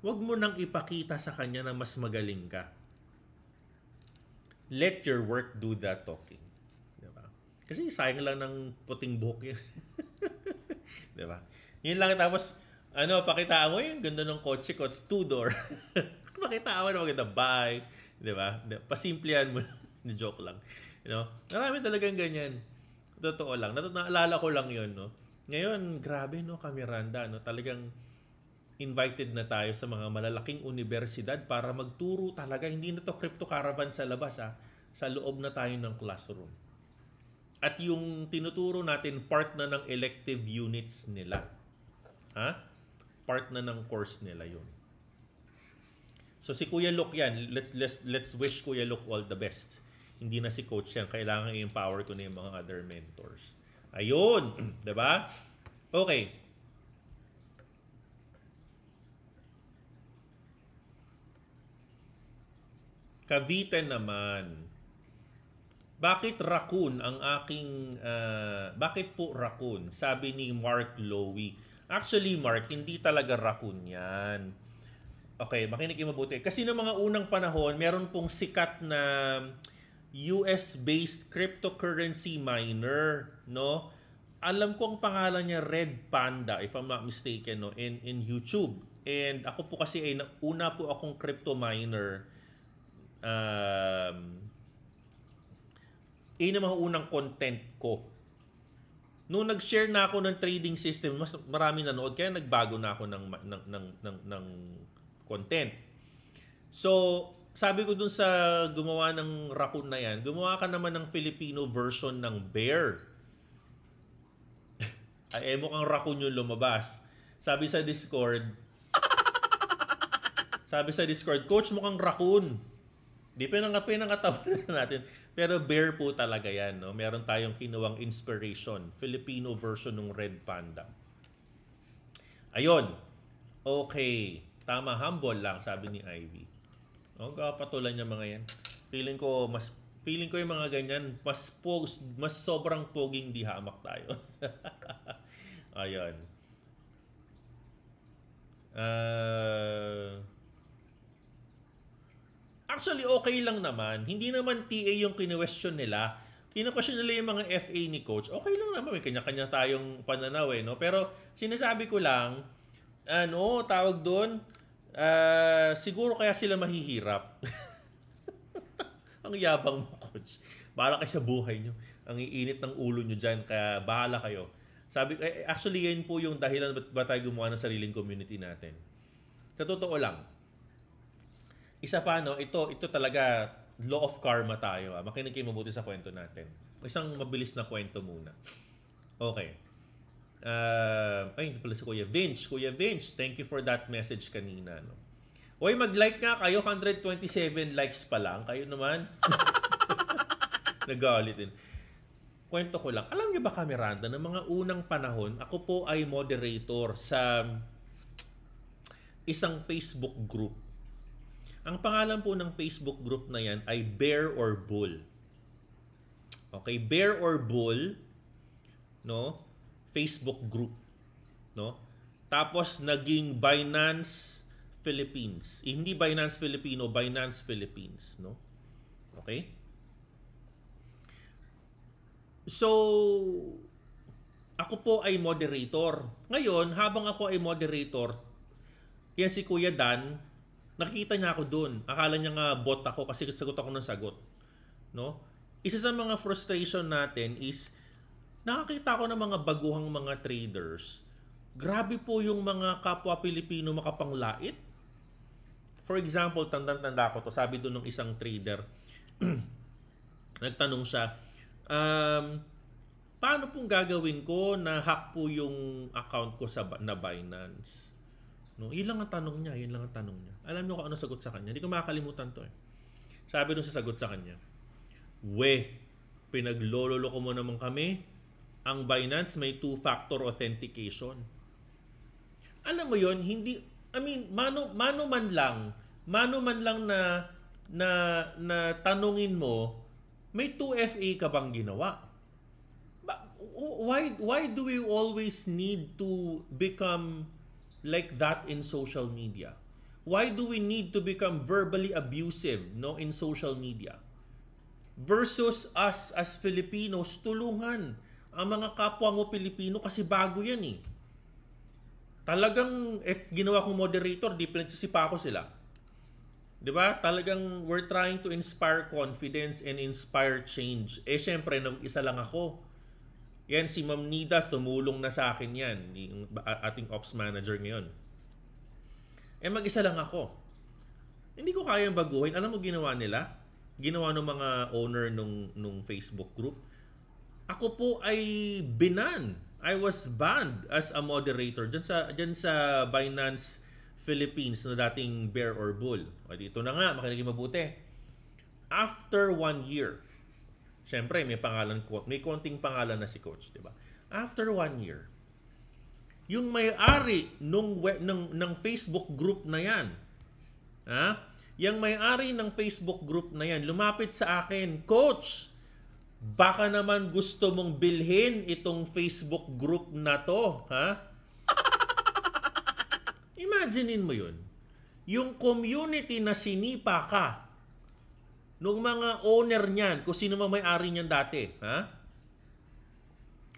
wag mo nang ipakita sa kanya na mas magaling ka. Let your work do the talking. di ba Kasi sayang lang ng puting buhok yun. ba yun lang. Tapos, ano, pakita mo yung ganda ng kotse ko, two-door. pakita mo na maganda, bye. Di ba? Pasimplihan mo. na joke lang. You know? Marami talagang ganyan. Totoo lang. Nat- naalala ko lang yon no? Ngayon, grabe, no, Kamiranda, no? Talagang invited na tayo sa mga malalaking universidad para magturo talaga. Hindi na to crypto caravan sa labas, ah. Sa loob na tayo ng classroom at yung tinuturo natin part na ng elective units nila. Ha? Part na ng course nila yun. So si Kuya Luke yan, let's, let's, let's wish Kuya Luke all the best. Hindi na si coach yan. Kailangan i-empower ko na yung mga other mentors. Ayun! ba? Diba? Okay. Cavite naman. Bakit raccoon ang aking uh, bakit po raccoon? Sabi ni Mark Lowy. Actually, Mark, hindi talaga raccoon yan. Okay, makinig kayo mabuti. Kasi noong mga unang panahon, meron pong sikat na US-based cryptocurrency miner, no? Alam ko ang pangalan niya Red Panda if I'm not mistaken no in in YouTube. And ako po kasi ay una po akong crypto miner um, yun ang mga unang content ko Nung nag-share na ako ng trading system, mas marami nanood kaya nagbago na ako ng ng ng ng, ng content. So, sabi ko dun sa gumawa ng raccoon na yan, gumawa ka naman ng Filipino version ng bear. Ay, eh, mukhang raccoon yung lumabas. Sabi sa Discord, sabi sa Discord, Coach, mukhang raccoon. Di pinangapin ang katawan natin. Pero bear po talaga yan. No? Meron tayong kinuwang inspiration, Filipino version ng Red Panda. Ayun. Okay. Tama, humble lang, sabi ni Ivy. Ang oh, kapatulan niya mga yan. Feeling ko, mas feeling ko yung mga ganyan, mas, pos, mas sobrang poging di hamak tayo. Ayun. Uh, Actually, okay lang naman. Hindi naman TA yung kinuwestiyon nila. Kinuwestiyon nila yung mga FA ni coach. Okay lang naman. May kanya-kanya tayong pananaw eh. No? Pero sinasabi ko lang, ano, tawag doon, uh, ah, siguro kaya sila mahihirap. Ang yabang mo, coach. Bahala kayo sa buhay nyo. Ang iinit ng ulo nyo dyan, kaya bahala kayo. Sabi, eh, actually, yan po yung dahilan ba't ba tayo gumawa ng sariling community natin. Sa totoo lang, isa pa no, ito ito talaga law of karma tayo. Ah. Makinig kayo mabuti sa kwento natin. Isang mabilis na kwento muna. Okay. Uh, ay, hindi pala si Kuya Vince. Kuya Vince, thank you for that message kanina. No? Uy, mag-like nga kayo. 127 likes pa lang. Kayo naman. Nagalit din. Kwento ko lang. Alam niyo ba, Kameranda, ng mga unang panahon, ako po ay moderator sa isang Facebook group ang pangalan po ng Facebook group na yan ay Bear or Bull. Okay, Bear or Bull, no? Facebook group, no? Tapos naging Binance Philippines. Eh, hindi Binance Filipino, Binance Philippines, no? Okay? So, ako po ay moderator. Ngayon, habang ako ay moderator, yan si Kuya Dan, Nakikita niya ako doon. Akala niya nga bot ako kasi sagot ako ng sagot. No? Isa sa mga frustration natin is nakakita ako ng mga baguhang mga traders. Grabe po yung mga kapwa Pilipino makapanglait. For example, tandang-tanda ko to, sabi doon ng isang trader, nagtanong siya, um, paano pong gagawin ko na hack po yung account ko sa na Binance? No, ilang ang tanong niya, yun lang ang tanong niya. Alam niyo kung ano sagot sa kanya? Hindi ko makakalimutan to eh. Sabi nung sasagot sa kanya, We, pinaglololoko mo naman kami. Ang Binance may two-factor authentication. Alam mo yon hindi, I mean, mano, mano man lang, mano man lang na, na, na tanungin mo, may 2FA ka bang ginawa? Why, why do we always need to become like that in social media? Why do we need to become verbally abusive no in social media? Versus us as Filipinos, tulungan ang mga kapwa mo Pilipino kasi bago yan eh. Talagang it's, eh, ginawa kong moderator, di pinagsisipa ko sila. 'di ba? Talagang we're trying to inspire confidence and inspire change. Eh syempre, isa lang ako. Yan si Ma'am Nida, tumulong na sa akin yan, yung ating ops manager ngayon. Eh mag-isa lang ako. Hindi ko kayang baguhin. Alam mo ginawa nila? Ginawa ng mga owner nung, nung Facebook group. Ako po ay binan. I was banned as a moderator dyan sa, dyan sa Binance Philippines na dating bear or bull. O dito na nga, makinig mabuti. After one year, Siyempre, may pangalan coach, may konting pangalan na si coach, 'di ba? After one year, yung may-ari nung ng, ng Facebook group na 'yan, ha? Yung may-ari ng Facebook group na 'yan, lumapit sa akin, "Coach, baka naman gusto mong bilhin itong Facebook group na 'to, ha?" Imaginein mo 'yun. Yung community na sinipa ka nung mga owner niyan, kung sino man may-ari niyan dati, ha?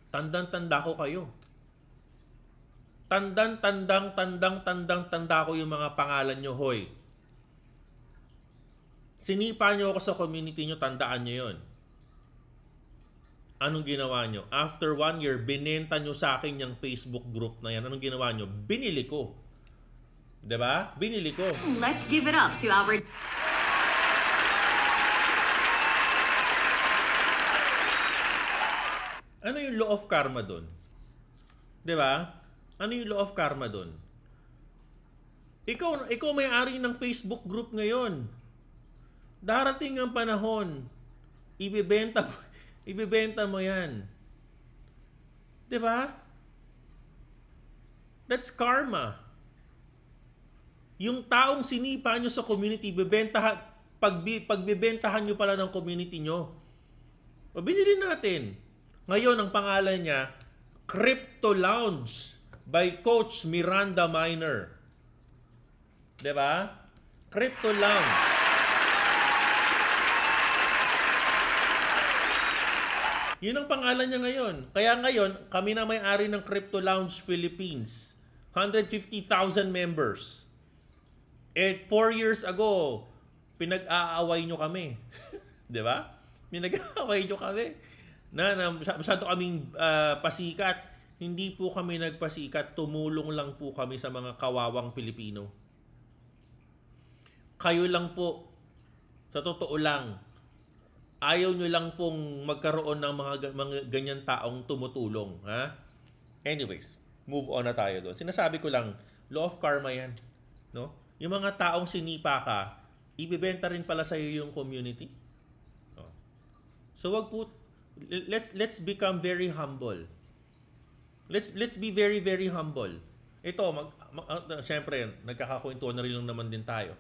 Tandang-tanda ko kayo. Tandang-tandang tandang tandang tanda ko yung mga pangalan niyo, hoy. Sinipa niyo ako sa community niyo, tandaan niyo yon. Anong ginawa niyo? After one year, binenta niyo sa akin yung Facebook group na yan. Anong ginawa niyo? Binili ko. 'Di ba? Binili ko. Let's give it up to our... ano yung law of karma doon? 'Di ba? Ano yung law of karma doon? Ikaw, ikaw may-ari ng Facebook group ngayon. Darating ang panahon, ibebenta ibebenta mo 'yan. 'Di ba? That's karma. Yung taong sinipa nyo sa community, bebentahan, pag pagbebentahan nyo pala ng community nyo. O binili natin. Ngayon, ang pangalan niya, Crypto Lounge by Coach Miranda Miner. ba? Diba? Crypto Lounge. Yun ang pangalan niya ngayon. Kaya ngayon, kami na may-ari ng Crypto Lounge Philippines. 150,000 members. At four years ago, pinag-aaway nyo kami. ba? diba? Pinag-aaway nyo kami na, na masyado kaming uh, pasikat. Hindi po kami nagpasikat, tumulong lang po kami sa mga kawawang Pilipino. Kayo lang po, sa totoo lang, ayaw nyo lang pong magkaroon ng mga, mga ganyan taong tumutulong. Ha? Anyways, move on na tayo doon. Sinasabi ko lang, law of karma yan. No? Yung mga taong sinipa ka, ibibenta rin pala sa iyo yung community. Oh. So wag po let's let's become very humble. Let's let's be very very humble. Ito mag, mag uh, syempre nagkakakwento na rin lang naman din tayo.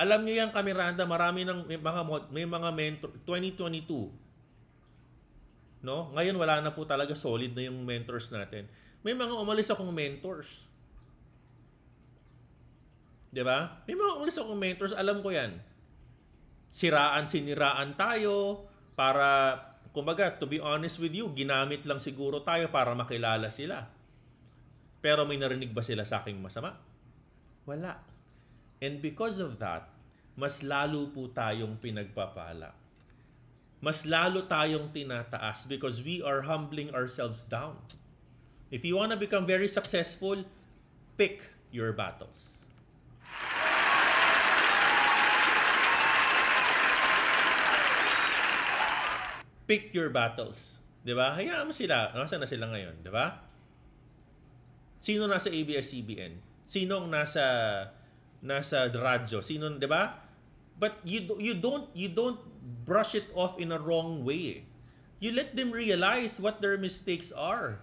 Alam niyo yan Kamiranda, marami ng may mga may mga mentor 2022. No? Ngayon wala na po talaga solid na yung mentors natin. May mga umalis akong mentors. 'Di ba? May mga umalis akong mentors, alam ko 'yan. Siraan siniraan tayo para kumbaga, to be honest with you, ginamit lang siguro tayo para makilala sila. Pero may narinig ba sila sa aking masama? Wala. And because of that, mas lalo po tayong pinagpapala. Mas lalo tayong tinataas because we are humbling ourselves down. If you want to become very successful, pick your battles. pick your battles. 'Di ba? Hayaan mo sila. Nasaan na sila ngayon, 'di ba? Sino nasa ABS-CBN? Sino ang nasa nasa radyo? Sino, 'di ba? But you do, you don't you don't brush it off in a wrong way. Eh. You let them realize what their mistakes are.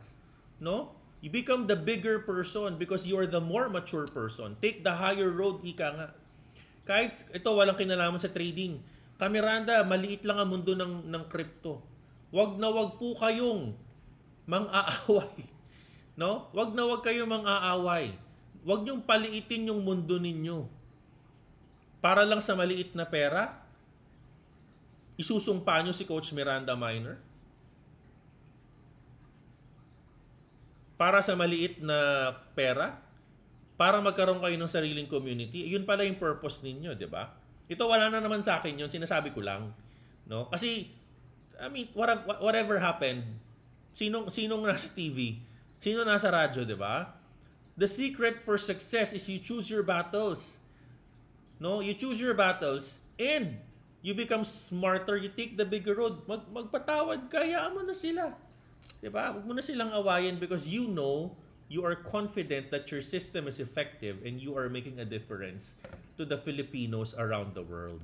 No? You become the bigger person because you are the more mature person. Take the higher road, ika nga. Kahit ito, walang kinalaman sa trading Kamiranda, maliit lang ang mundo ng, ng crypto. Wag na wag po kayong mang-aaway. No? Wag na wag kayong mang-aaway. Wag niyong paliitin yung mundo ninyo. Para lang sa maliit na pera, isusumpa niyo si Coach Miranda Minor? Para sa maliit na pera? Para magkaroon kayo ng sariling community? Yun pala yung purpose ninyo, di ba? Ito wala na naman sa akin 'yun, sinasabi ko lang. No? Kasi I mean, what, whatever happened, sinong sinong nasa TV, sino nasa radyo, 'di ba? The secret for success is you choose your battles. No, you choose your battles and you become smarter, you take the bigger road. Mag magpatawad, kayaan mo na sila. 'Di ba? Huwag mo na silang awayin because you know you are confident that your system is effective and you are making a difference to the Filipinos around the world.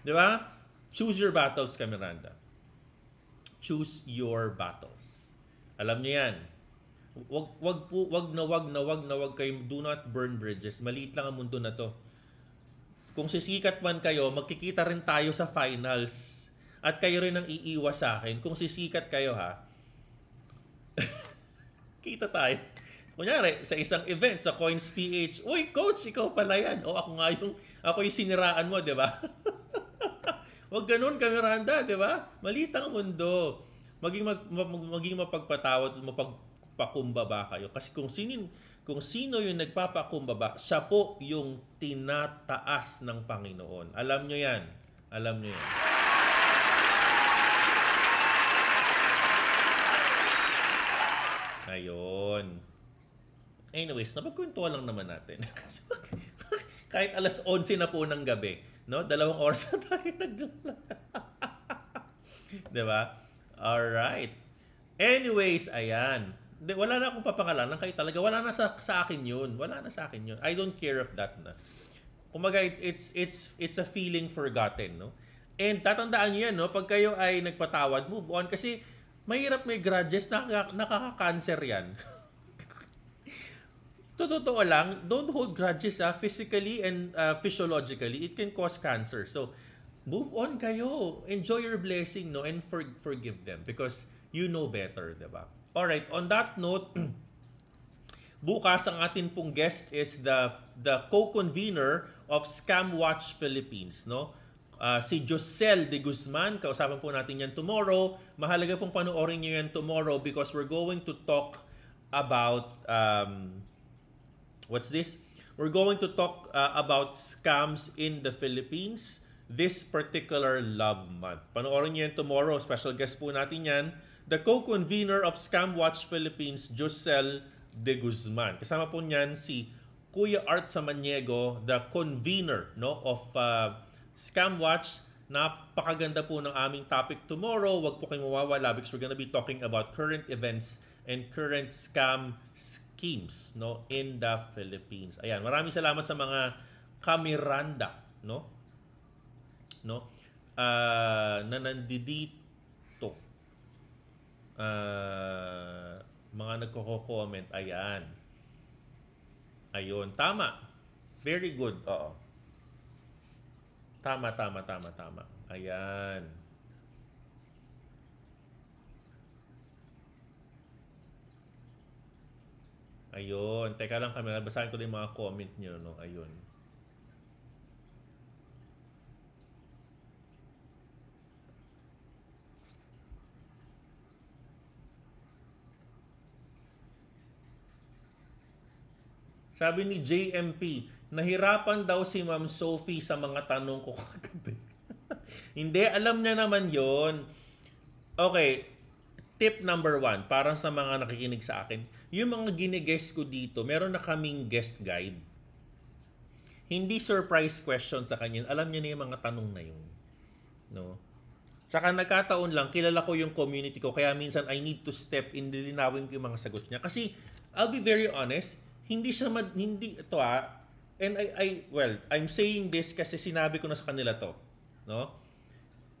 Di ba? Choose your battles ka, Choose your battles. Alam niyo yan. Wag, wag, po, wag na wag na wag na wag kayo. Do not burn bridges. Maliit lang ang mundo na to. Kung sisikat man kayo, magkikita rin tayo sa finals. At kayo rin ang iiwas sa akin kung sisikat kayo ha. Kita tayo. Kunyari, sa isang event, sa Coins PH, Uy, coach, ikaw pala yan. O ako nga yung, ako yung siniraan mo, di ba? Huwag ganun, Kamiranda, di ba? Malitang mundo. Maging, mag, mag, maging mapagpatawad, mapagpakumbaba kayo. Kasi kung sinin, kung sino yung nagpapakumbaba, siya po yung tinataas ng Panginoon. Alam nyo yan. Alam nyo yan. Ayun. Anyways, napagkwentuhan lang naman natin. Kahit alas 11 na po ng gabi, no? Dalawang oras na tayo naglalakad. 'Di ba? All right. Anyways, ayan. De, wala na akong papangalanan kayo talaga. Wala na sa, sa akin 'yun. Wala na sa akin 'yun. I don't care of that na. Kumaga, it's, it's, it's, it's a feeling forgotten, no? And tatandaan nyo yan, no? Pag kayo ay nagpatawad, move on. Kasi mahirap may grudges, nakaka- nakaka-cancer yan. totoo lang, don't hold grudges ah, physically and uh, physiologically. It can cause cancer. So, move on kayo. Enjoy your blessing, no? And for, forgive them because you know better, di ba? Alright, on that note, bukas ang atin pong guest is the the co-convener of Scam Watch Philippines, no? Ah, si Josel de Guzman, kausapan po natin yan tomorrow. Mahalaga pong panoorin nyo yan tomorrow because we're going to talk about, um, what's this? We're going to talk uh, about scams in the Philippines this particular love month. Panoorin nyo yan tomorrow. Special guest po natin yan. The co-convener of Scam Watch Philippines, Josel de Guzman. Kasama po niyan si Kuya Art Samaniego, the convener no, of uh, Scam Watch, napakaganda po ng aming topic tomorrow. Huwag po kayong mawawala because we're gonna be talking about current events and current scam schemes no in the Philippines. Ayan, maraming salamat sa mga kameranda, no? No? Uh, na nandito. Uh, mga nagko-comment, ayan. Ayun, tama. Very good. Oo. Tama, tama, tama, tama. Ayan. Ayun. Teka lang camera. Basahin ko lang mga comment nyo. No? Ayun. Sabi ni JMP, Nahirapan daw si Ma'am Sophie sa mga tanong ko kagabi. Hindi, alam niya naman yon. Okay, tip number one, para sa mga nakikinig sa akin, yung mga ginigest ko dito, meron na kaming guest guide. Hindi surprise question sa kanya. Alam niya na yung mga tanong na yun. No? Tsaka nagkataon lang, kilala ko yung community ko, kaya minsan I need to step in, lilinawin ko yung mga sagot niya. Kasi, I'll be very honest, hindi siya, mad, hindi, ito ah, and I, I well, I'm saying this kasi sinabi ko na sa kanila to, no?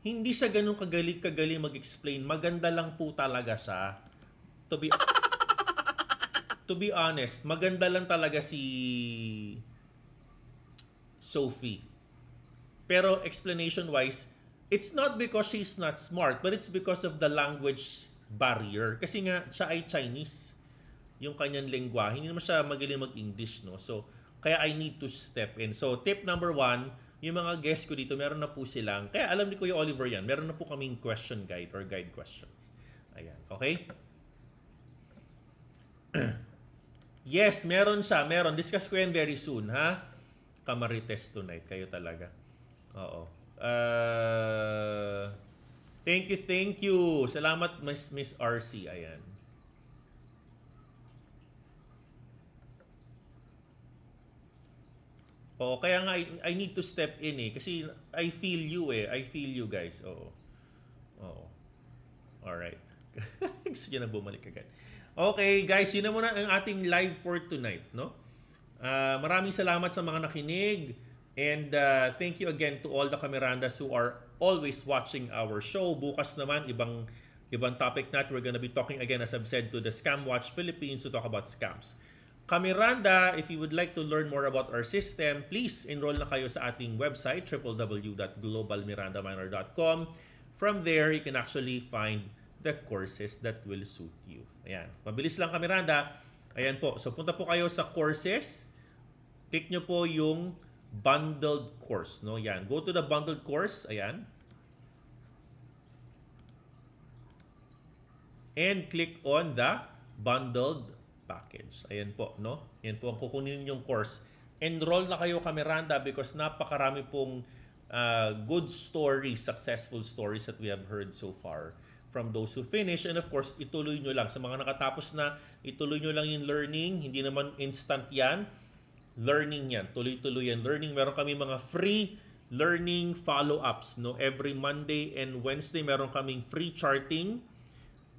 Hindi siya ganun kagaling-kagaling mag-explain. Maganda lang po talaga siya. To be To be honest, maganda lang talaga si Sophie. Pero explanation wise, it's not because she's not smart, but it's because of the language barrier. Kasi nga siya ay Chinese. Yung kanyang lengguwahe, hindi naman siya magaling mag-English, no? So, kaya I need to step in. So, tip number one, yung mga guests ko dito, meron na po silang, kaya alam ni Kuya Oliver yan, meron na po kaming question guide or guide questions. Ayan, okay? yes, meron siya, meron. Discuss ko yan very soon, ha? Kamarites tonight, kayo talaga. Oo. Uh, thank you, thank you. Salamat, Miss, Miss RC. Ayan. Oo, kaya nga I, I need to step in eh kasi I feel you eh. I feel you guys. Oo. Oo. All right. Gusto niya na bumalik agad. Okay, guys, yun na muna ang ating live for tonight, no? Uh, maraming salamat sa mga nakinig and uh, thank you again to all the Camerandas who are always watching our show. Bukas naman, ibang ibang topic natin. We're gonna be talking again, as I've said, to the Scam Watch Philippines to talk about scams. Kamiranda, if you would like to learn more about our system, please enroll na kayo sa ating website, www.globalmirandaminor.com. From there, you can actually find the courses that will suit you. Ayan. Mabilis lang Kamiranda. Randa. Ayan po. So, punta po kayo sa courses. Click nyo po yung bundled course. No? Ayan. Go to the bundled course. Ayan. And click on the bundled package. Ayan po, no? Ayan po ang kukunin yung course. Enroll na kayo kay because napakarami pong uh, good stories, successful stories that we have heard so far from those who finish. And of course, ituloy nyo lang. Sa mga nakatapos na, ituloy nyo lang yung learning. Hindi naman instant yan. Learning yan. Tuloy-tuloy yan. Learning. Meron kami mga free learning follow-ups. No? Every Monday and Wednesday, meron kaming free charting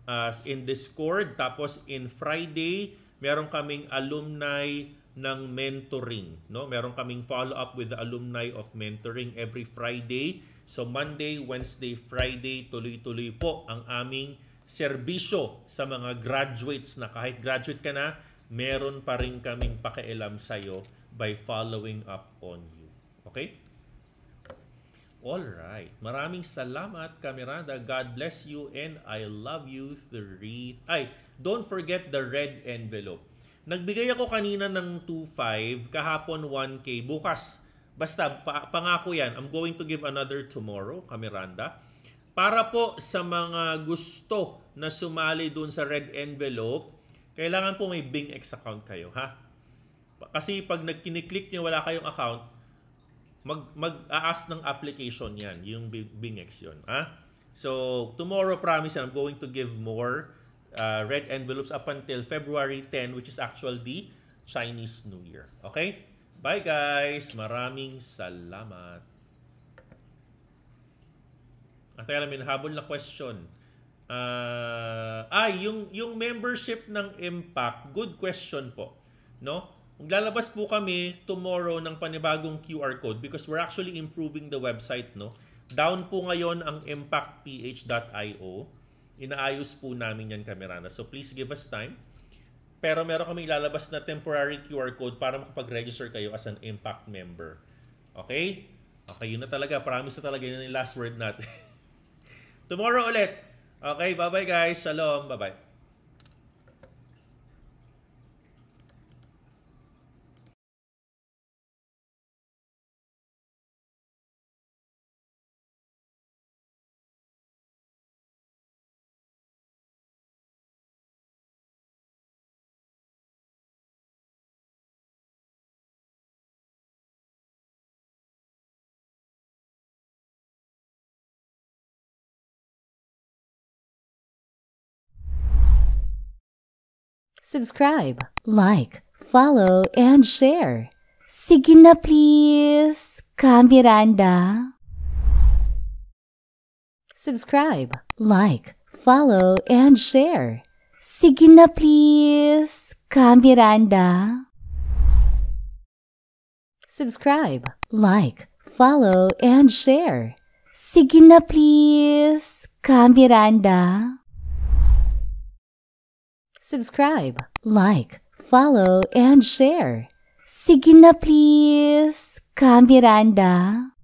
uh, in Discord. Tapos in Friday, meron kaming alumni ng mentoring. No? Meron kaming follow-up with the alumni of mentoring every Friday. So Monday, Wednesday, Friday, tuloy-tuloy po ang aming serbisyo sa mga graduates na kahit graduate ka na, meron pa rin kaming pakialam sa'yo by following up on you. Okay? All right. Maraming salamat, Kamerada. God bless you and I love you three. Ay, don't forget the red envelope. Nagbigay ako kanina ng 2.5, kahapon 1K, bukas. Basta, pa- pangako yan. I'm going to give another tomorrow, Kameranda. Para po sa mga gusto na sumali doon sa red envelope, kailangan po may Bing X account kayo, ha? Kasi pag nag-click niyo wala kayong account, mag mag-aas ng application 'yan, yung Bingex 'yon, ha? So, tomorrow promise I'm going to give more uh, red envelopes up until February 10 which is actual the Chinese New Year. Okay? Bye guys. Maraming salamat. At alam min habol na question. Uh, ay, yung yung membership ng Impact, good question po, no? Lalabas po kami tomorrow ng panibagong QR code because we're actually improving the website, no? Down po ngayon ang impactph.io. Inaayos po namin yan, Kamerana. So please give us time. Pero meron kami ilalabas na temporary QR code para makapag-register kayo as an Impact member. Okay? Okay, yun na talaga. Promise na talaga. Yun yung last word natin. tomorrow ulit. Okay, bye-bye guys. Shalom. Bye-bye. subscribe, like, follow, and share. Sige na please, ka Subscribe, like, follow, and share. Sige na please, ka Subscribe, like, follow, and share. Sige na please, ka subscribe, like, follow, and share. Sige na please, Kamiranda.